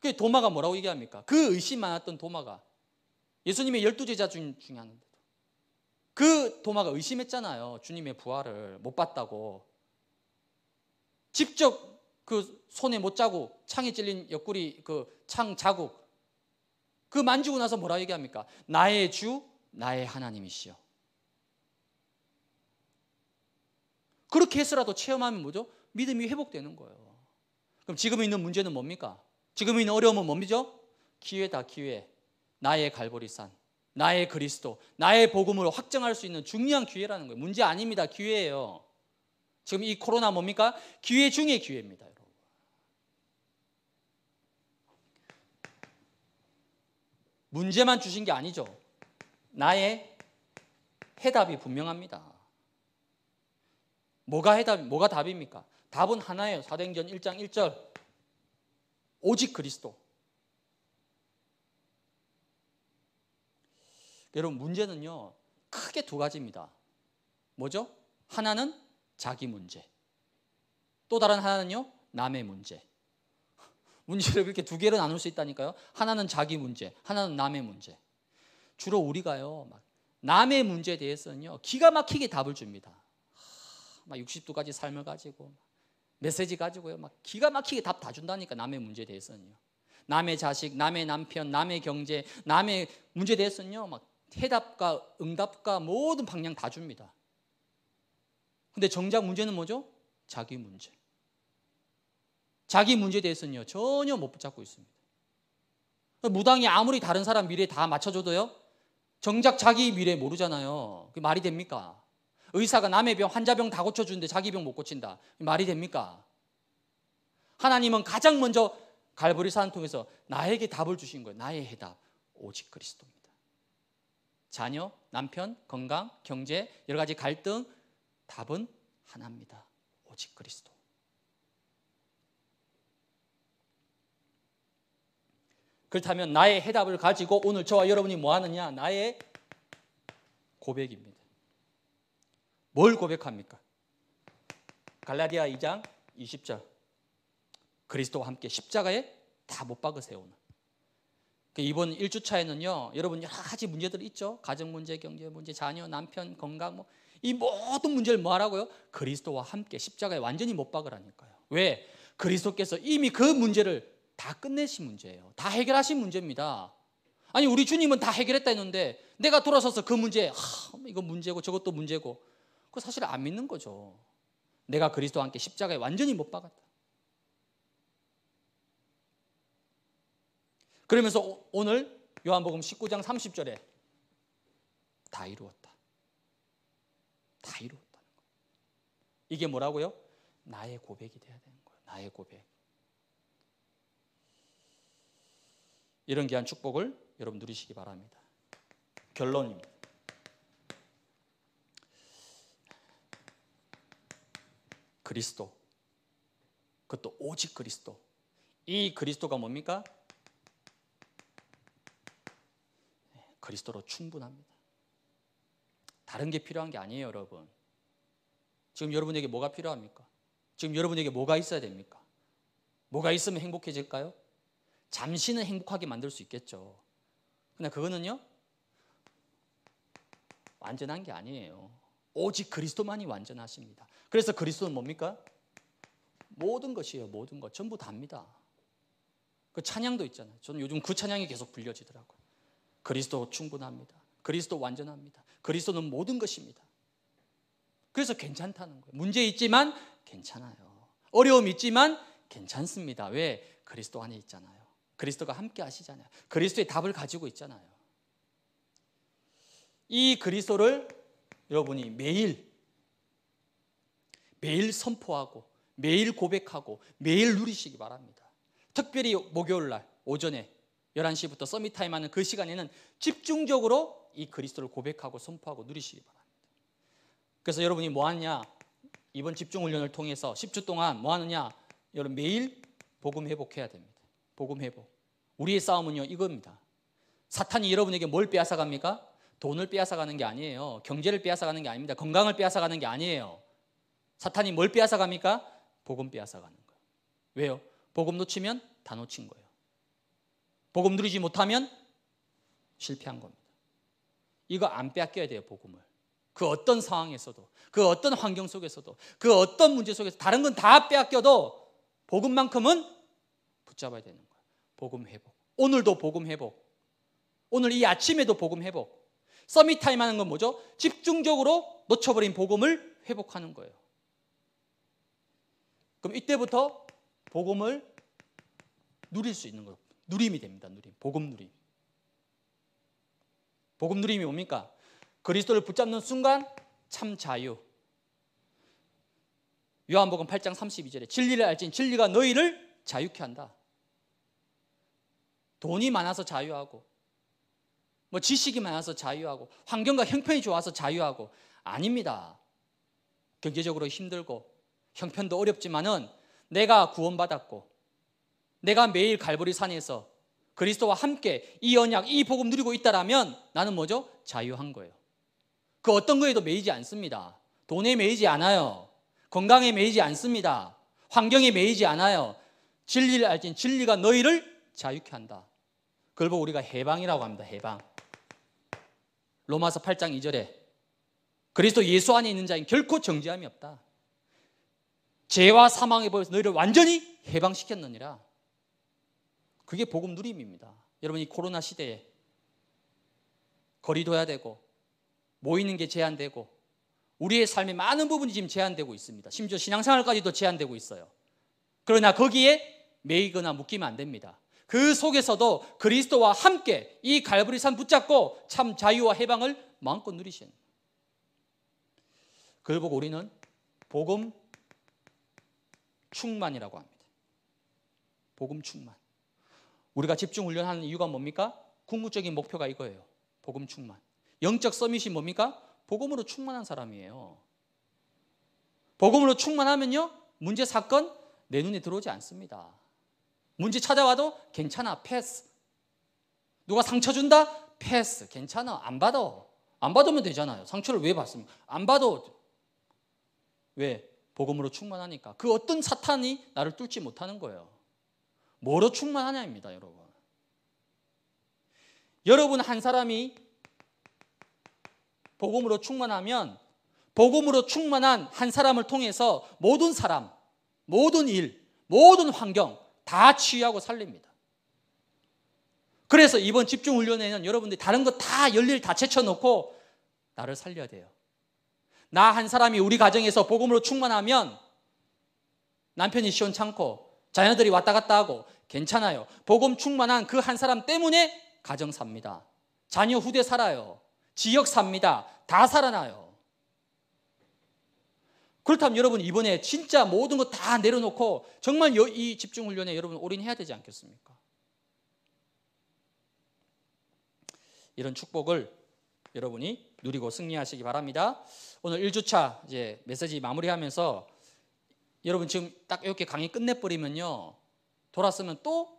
그 도마가 뭐라고 얘기합니까? 그 의심 많았던 도마가 예수님의 열두 제자 중, 중에 하데그 도마가 의심했잖아요. 주님의 부활을 못 봤다고. 직접 그 손에 못자고 창에 찔린 옆구리 그 창 자국 그 만지고 나서 뭐라 얘기합니까? 나의 주, 나의 하나님이시여. 그렇게 해서라도 체험하면 뭐죠? 믿음이 회복되는 거예요. 그럼 지금 있는 문제는 뭡니까? 지금 있는 어려움은 뭡니죠? 기회다 기회. 나의 갈보리산, 나의 그리스도, 나의 복음을 확정할 수 있는 중요한 기회라는 거예요. 문제 아닙니다. 기회예요. 지금 이 코로나 뭡니까? 기회 중의 기회입니다. 문제만 주신 게 아니죠. 나의 해답이 분명합니다. 뭐가 해답, 뭐가 답입니까? 답은 하나예요. 사도행전 1장 1절. 오직 그리스도. 여러분, 문제는요, 크게 두 가지입니다. 뭐죠? 하나는 자기 문제. 또 다른 하나는요, 남의 문제. 문제를 그렇게 두 개로 나눌 수 있다니까요. 하나는 자기 문제, 하나는 남의 문제. 주로 우리가요, 막 남의 문제에 대해서는요, 기가 막히게 답을 줍니다. 막 60도까지 삶을 가지고, 메시지 가지고요, 막 기가 막히게 답 다 준다니까, 남의 문제에 대해서는요. 남의 자식, 남의 남편, 남의 경제, 남의 문제에 대해서는요, 막 해답과 응답과 모든 방향 다 줍니다. 근데 정작 문제는 뭐죠? 자기 문제. 자기 문제에 대해서는요, 전혀 못 붙잡고 있습니다. 무당이 아무리 다른 사람 미래 다 맞춰줘도요, 정작 자기 미래 모르잖아요. 그 말이 됩니까? 의사가 남의 병, 환자 병 다 고쳐주는데 자기 병 못 고친다. 말이 됩니까? 하나님은 가장 먼저 갈보리 산 통해서 나에게 답을 주신 거예요. 나의 해답. 오직 그리스도입니다. 자녀, 남편, 건강, 경제, 여러 가지 갈등, 답은 하나입니다. 오직 그리스도. 그렇다면 나의 해답을 가지고 오늘 저와 여러분이 뭐 하느냐? 나의 고백입니다. 뭘 고백합니까? 갈라디아 2장 20절. 그리스도와 함께 십자가에 다 못 박아 세우는. 이번 1주차에는요, 여러분 여러 가지 문제들 있죠? 가정 문제, 경제 문제, 자녀, 남편, 건강, 뭐. 이 모든 문제를 뭐 하라고요? 그리스도와 함께 십자가에 완전히 못 박으라니까요. 왜? 그리스도께서 이미 그 문제를 다 끝내신 문제예요. 다 해결하신 문제입니다. 아니 우리 주님은 다 해결했다 했는데 내가 돌아서서 그 문제 하, 이거 문제고 저것도 문제고 그 사실 안 믿는 거죠. 내가 그리스도와 함께 십자가에 완전히 못 박았다. 그러면서 오늘 요한복음 19장 30절에 다 이루었다. 다 이루었다는 거. 이게 뭐라고요? 나의 고백이 돼야 되는 거예요. 나의 고백. 이런 귀한 축복을 여러분 누리시기 바랍니다. 결론입니다. 그리스도. 그것도 오직 그리스도. 이 그리스도가 뭡니까? 그리스도로 충분합니다. 다른 게 필요한 게 아니에요, 여러분. 지금 여러분에게 뭐가 필요합니까? 지금 여러분에게 뭐가 있어야 됩니까? 뭐가 있으면 행복해질까요? 잠시는 행복하게 만들 수 있겠죠. 근데 그거는요, 완전한 게 아니에요. 오직 그리스도만이 완전하십니다. 그래서 그리스도는 뭡니까? 모든 것이에요. 모든 것. 전부 답니다. 그 찬양도 있잖아요. 저는 요즘 그 찬양이 계속 불려지더라고요. 그리스도 충분합니다. 그리스도 완전합니다. 그리스도는 모든 것입니다. 그래서 괜찮다는 거예요. 문제 있지만 괜찮아요. 어려움 있지만 괜찮습니다. 왜? 그리스도 안에 있잖아요. 그리스도가 함께 하시잖아요. 그리스도의 답을 가지고 있잖아요. 이 그리스도를 여러분이 매일 매일 선포하고 매일 고백하고 매일 누리시기 바랍니다. 특별히 목요일 날 오전에 11시부터 서밋 타임 하는 그 시간에는 집중적으로 이 그리스도를 고백하고 선포하고 누리시기 바랍니다. 그래서 여러분이 뭐 하냐? 이번 집중 훈련을 통해서 10주 동안 뭐 하느냐? 여러분 매일 복음 회복해야 됩니다. 복음 회복. 우리의 싸움은요, 이겁니다. 사탄이 여러분에게 뭘 빼앗아갑니까? 돈을 빼앗아가는 게 아니에요. 경제를 빼앗아가는 게 아닙니다. 건강을 빼앗아가는 게 아니에요. 사탄이 뭘 빼앗아갑니까? 복음 빼앗아가는 거예요. 왜요? 복음 놓치면 다 놓친 거예요. 복음 누리지 못하면 실패한 겁니다. 이거 안 빼앗겨야 돼요, 복음을. 그 어떤 상황에서도, 그 어떤 환경 속에서도, 그 어떤 문제 속에서 다른 건 다 빼앗겨도 복음만큼은 붙잡아야 되는 거예요. 복음 회복. 오늘도 복음 회복. 오늘 이 아침에도 복음 회복. 서밋 타임 하는 건 뭐죠? 집중적으로 놓쳐버린 복음을 회복하는 거예요. 그럼 이때부터 복음을 누릴 수 있는 거예요. 누림이 됩니다. 누림. 복음 누림. 복음 누림이 뭡니까? 그리스도를 붙잡는 순간 참 자유. 요한복음 8장 32절에 진리를 알진 진리가 너희를 자유케 한다. 돈이 많아서 자유하고 뭐 지식이 많아서 자유하고 환경과 형편이 좋아서 자유하고 아닙니다. 경제적으로 힘들고 형편도 어렵지만은 내가 구원받았고 내가 매일 갈보리 산에서 그리스도와 함께 이 언약, 이 복음 누리고 있다라면 나는 뭐죠? 자유한 거예요. 그 어떤 거에도 매이지 않습니다. 돈에 매이지 않아요. 건강에 매이지 않습니다. 환경에 매이지 않아요. 진리를 알진 진리가 너희를 자유케 한다. 그걸 보고 우리가 해방이라고 합니다. 해방. 로마서 8장 2절에 그리스도 예수 안에 있는 자인 결코 정죄함이 없다. 죄와 사망의 법에서 너희를 완전히 해방시켰느니라. 그게 복음 누림입니다. 여러분 이 코로나 시대에 거리둬야 되고 모이는 게 제한되고 우리의 삶의 많은 부분이 지금 제한되고 있습니다. 심지어 신앙생활까지도 제한되고 있어요. 그러나 거기에 매이거나 묶이면 안 됩니다. 그 속에서도 그리스도와 함께 이갈부리산 붙잡고 참 자유와 해방을 마음껏 누리신. 그걸 보고 우리는 복음 충만이라고 합니다. 복음 충만. 우리가 집중 훈련하는 이유가 뭡니까? 궁극적인 목표가 이거예요. 복음 충만. 영적 서밋이 뭡니까? 복음으로 충만한 사람이에요. 복음으로 충만하면요, 문제, 사건 내 눈에 들어오지 않습니다. 문제 찾아와도 괜찮아, 패스. 누가 상처 준다? 패스. 괜찮아, 안 받아. 안 받으면 되잖아요. 상처를 왜 받습니까? 안 받아. 왜? 복음으로 충만하니까. 그 어떤 사탄이 나를 뚫지 못하는 거예요. 뭐로 충만하냐입니다, 여러분. 여러분 한 사람이 복음으로 충만하면 복음으로 충만한 한 사람을 통해서 모든 사람, 모든 일, 모든 환경, 다 치유하고 살립니다. 그래서 이번 집중훈련에는 여러분들이 다른 거다 열일 다 제쳐놓고 나를 살려야 돼요. 나 한 사람이 우리 가정에서 복음으로 충만하면 남편이 시원찮고 자녀들이 왔다 갔다 하고 괜찮아요. 복음 충만한 그 한 사람 때문에 가정 삽니다. 자녀 후대 살아요. 지역 삽니다. 다 살아나요. 그렇다면 여러분 이번에 진짜 모든 거 다 내려놓고 정말 이 집중 훈련에 여러분 올인해야 되지 않겠습니까? 이런 축복을 여러분이 누리고 승리하시기 바랍니다. 오늘 1주차 이제 메시지 마무리하면서 여러분 지금 딱 이렇게 강의 끝내버리면요. 돌았으면 또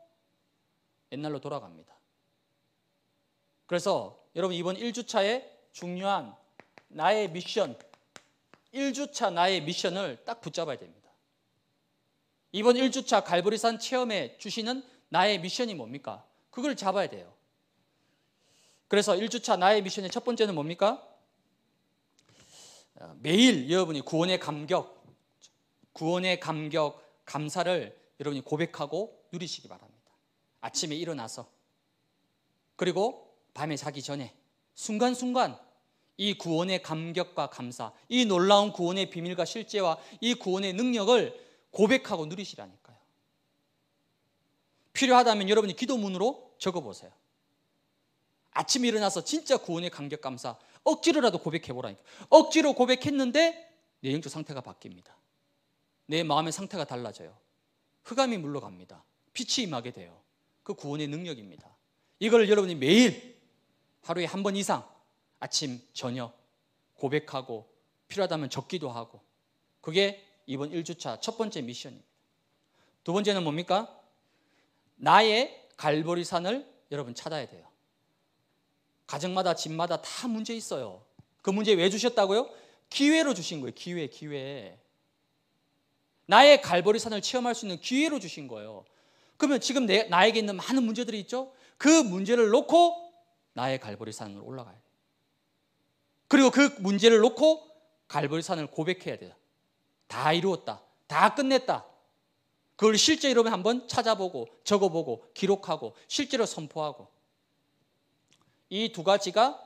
옛날로 돌아갑니다. 그래서 여러분 이번 1주차에 중요한 나의 미션, 1주차 나의 미션을 딱 붙잡아야 됩니다. 이번 1주차 갈보리산 체험에 주시는 나의 미션이 뭡니까? 그걸 잡아야 돼요. 그래서 1주차 나의 미션의 첫 번째는 뭡니까? 어, 매일 여러분이 구원의 감격, 구원의 감격, 감사를 여러분이 고백하고 누리시기 바랍니다. 아침에 일어나서 그리고 밤에 자기 전에 순간순간 이 구원의 감격과 감사, 이 놀라운 구원의 비밀과 실제와 이 구원의 능력을 고백하고 누리시라니까요. 필요하다면 여러분이 기도문으로 적어보세요. 아침 에 일어나서 진짜 구원의 감격 감사 억지로라도 고백해보라니까. 억지로 고백했는데 내 영적 상태가 바뀝니다. 내 마음의 상태가 달라져요. 흑암이 물러갑니다. 빛이 임하게 돼요. 그 구원의 능력입니다. 이걸 여러분이 매일 하루에 한 번 이상 아침, 저녁 고백하고 필요하다면 적기도 하고 그게 이번 1주차 첫 번째 미션입니다. 두 번째는 뭡니까? 나의 갈보리 산을 여러분 찾아야 돼요. 가정마다 집마다 다 문제 있어요. 그 문제 왜 주셨다고요? 기회로 주신 거예요. 기회, 기회. 나의 갈보리 산을 체험할 수 있는 기회로 주신 거예요. 그러면 지금 내, 나에게 있는 많은 문제들이 있죠? 그 문제를 놓고 나의 갈보리 산으로 올라가요 그리고 그 문제를 놓고 갈벌산을 고백해야 돼요. 다 이루었다. 다 끝냈다. 그걸 실제 이러면 한번 찾아보고 적어보고 기록하고 실제로 선포하고 이 두 가지가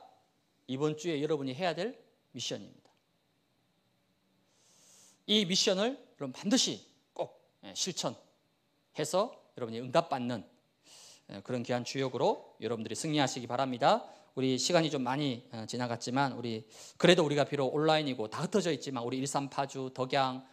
이번 주에 여러분이 해야 될 미션입니다. 이 미션을 여러분 반드시 꼭 예, 실천해서 여러분이 응답받는 예, 그런 귀한 주역으로 여러분들이 승리하시기 바랍니다. 우리 시간이 좀 많이 어, 지나갔지만 우리 그래도 우리가 비록 온라인이고 다 흩어져 있지만 우리 일산 파주 덕양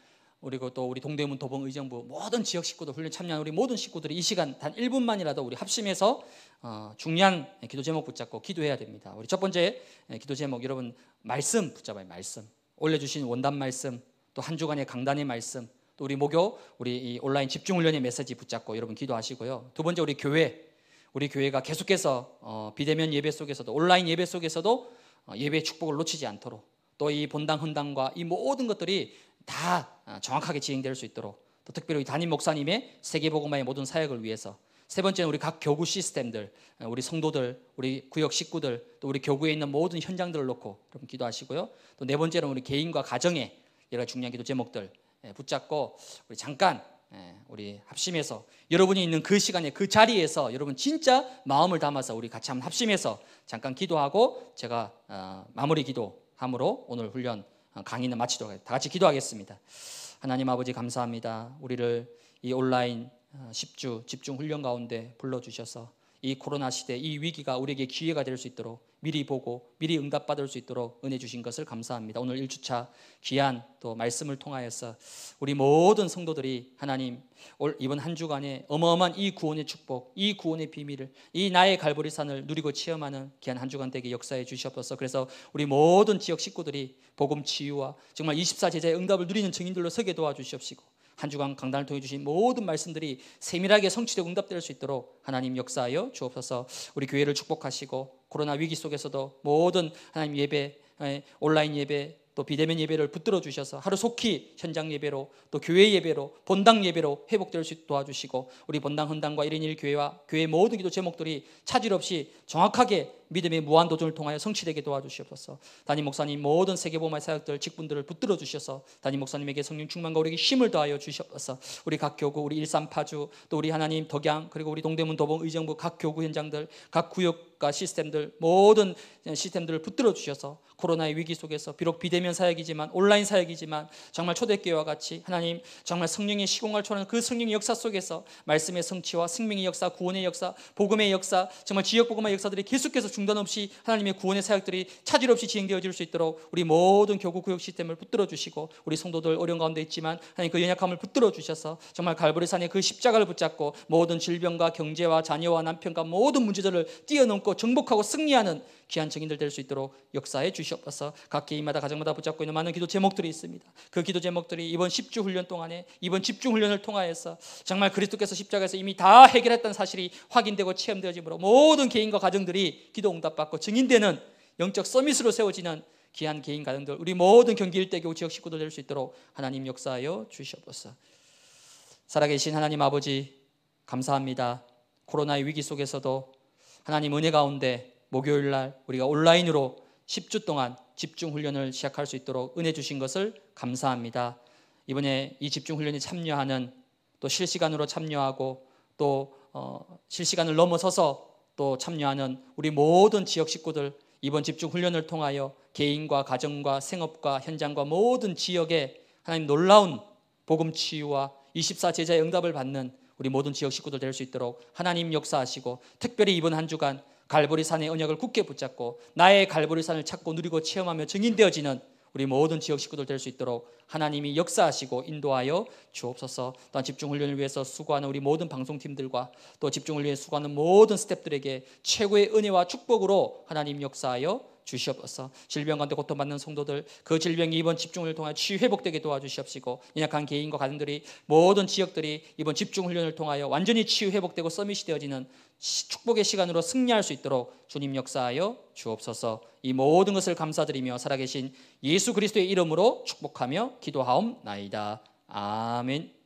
그리고 또 우리 동대문 도봉 의정부 모든 지역 식구들 훈련 참여한 우리 모든 식구들이 이 시간 단 1분만이라도 우리 합심해서 어, 중요한 기도 제목 붙잡고 기도해야 됩니다. 우리 첫 번째 예, 기도 제목 여러분 말씀 붙잡아요. 말씀. 올려주신 원단 말씀 또 한 주간의 강단의 말씀 또 우리 목요 우리 온라인 집중 훈련의 메시지 붙잡고 여러분 기도하시고요. 두 번째 우리 교회 우리 교회가 계속해서 어, 비대면 예배 속에서도 온라인 예배 속에서도 어, 예배의 축복을 놓치지 않도록 또 이 본당 헌당과 이 모든 것들이 다 아, 정확하게 진행될 수 있도록 또 특별히 담임 목사님의 세계복음화의 모든 사역을 위해서 세 번째는 우리 각 교구 시스템들, 어, 우리 성도들, 우리 구역 식구들, 또 우리 교구에 있는 모든 현장들을 놓고 여러분 기도하시고요. 또 네 번째는 우리 개인과 가정의 여러 중요한 기도 제목들 예, 붙잡고 우리 잠깐 예, 우리 합심해서 여러분이 있는 그 시간에 그 자리에서 여러분 진짜 마음을 담아서 우리 같이 한번 합심해서 잠깐 기도하고 제가 어, 마무리 기도함으로 오늘 훈련 어, 강의는 마치도록 다다 같이 기도하겠습니다. 하나님 아버지 감사합니다. 우리를 이 온라인 10주 어, 집중 훈련 가운데 불러 주셔서 이 코로나 시대 이 위기가 우리에게 기회가 될 수 있도록 미리 보고 미리 응답받을 수 있도록 은혜 주신 것을 감사합니다. 오늘 1주차 귀한 또 말씀을 통하여서 우리 모든 성도들이 하나님 올 이번 한 주간에 어마어마한 이 구원의 축복, 이 구원의 비밀을 이 나의 갈보리 산을 누리고 체험하는 귀한 한 주간 되게 역사해 주시옵소서. 그래서 우리 모든 지역 식구들이 복음 치유와 정말 24 제자의 응답을 누리는 증인들로 서게 도와주시옵시고 한 주간 강단을 통해 주신 모든 말씀들이 세밀하게 성취되고 응답될 수 있도록 하나님 역사하여 주옵소서. 우리 교회를 축복하시고 코로나 위기 속에서도 모든 하나님 예배 온라인 예배 또 비대면 예배를 붙들어 주셔서 하루 속히 현장 예배로 또 교회 예배로 본당 예배로 회복될 수 있도록 도와주시고 우리 본당 헌당과 1인 1교회와 교회 모든 기도 제목들이 차질 없이 정확하게 믿음의 무한도전을 통하여 성취되게 도와주시옵소서. 담임 목사님 모든 세계보마의 사역들, 직분들을 붙들어 주셔서 담임 목사님에게 성령 충만과 우리에게 힘을 더하여 주시옵소서. 우리 각 교구, 우리 일산 파주, 또 우리 하나님 덕양, 그리고 우리 동대문 도봉 의정부 각 교구 현장들, 각 구역 과 시스템들 모든 시스템들을 붙들어 주셔서 코로나의 위기 속에서 비록 비대면 사역이지만 온라인 사역이지만 정말 초대교회와 같이 하나님 정말 성령의 시공을 초는그 성령의 역사 속에서 말씀의 성취와 생명의 역사, 구원의 역사, 복음의 역사 정말 지역 복음의 역사들이 계속해서 중단 없이 하나님의 구원의 사역들이 차질 없이 진행되어질 수 있도록 우리 모든 교구 구역 시스템을 붙들어 주시고 우리 성도들 어려운 가운데 있지만 하나님 그 연약함을 붙들어 주셔서 정말 갈보리 산의 그 십자가를 붙잡고 모든 질병과 경제와 자녀와 남편과 모든 문제들을 뛰어넘고 정복하고 승리하는 귀한 증인들 될 수 있도록 역사해 주시옵소서. 각 개인마다 가정마다 붙잡고 있는 많은 기도 제목들이 있습니다. 그 기도 제목들이 이번 10주 훈련 동안에 이번 집중 훈련을 통하여서 정말 그리스도께서 십자가에서 이미 다 해결했던 사실이 확인되고 체험되어지므로 모든 개인과 가정들이 기도 응답받고 증인되는 영적 서밋으로 세워지는 귀한 개인 가정들 우리 모든 경기 일대교 지역 식구들 될 수 있도록 하나님 역사하여 주시옵소서. 살아계신 하나님 아버지 감사합니다. 코로나의 위기 속에서도 하나님 은혜 가운데 목요일 날 우리가 온라인으로 10주 동안 집중 훈련을 시작할 수 있도록 은혜 주신 것을 감사합니다. 이번에 이 집중 훈련에 참여하는 또 실시간으로 참여하고 또 어, 실시간을 넘어서서 또 참여하는 우리 모든 지역 식구들 이번 집중 훈련을 통하여 개인과 가정과 생업과 현장과 모든 지역에 하나님 놀라운 복음 치유와 24 제자의 응답을 받는 우리 모든 지역 식구들 될 수 있도록 하나님 역사하시고 특별히 이번 한 주간 갈보리산의 언약을 굳게 붙잡고 나의 갈보리산을 찾고 누리고 체험하며 증인되어지는 우리 모든 지역 식구들 될 수 있도록 하나님이 역사하시고 인도하여 주옵소서. 또한 집중 훈련을 위해서 수고하는 우리 모든 방송팀들과 또 집중을 위해 수고하는 모든 스탭들에게 최고의 은혜와 축복으로 하나님 역사하여 주시옵소서. 질병 가운데 고통받는 성도들 그 질병이 이번 집중을 통하 치유 회복되게 도와주시옵시고 연약한 개인과 가정들이 모든 지역들이 이번 집중 훈련을 통하여 완전히 치유 회복되고 서밋이 되어지는 축복의 시간으로 승리할 수 있도록 주님 역사하여 주옵소서. 이 모든 것을 감사드리며 살아계신 예수 그리스도의 이름으로 축복하며 기도하옵나이다. 아멘.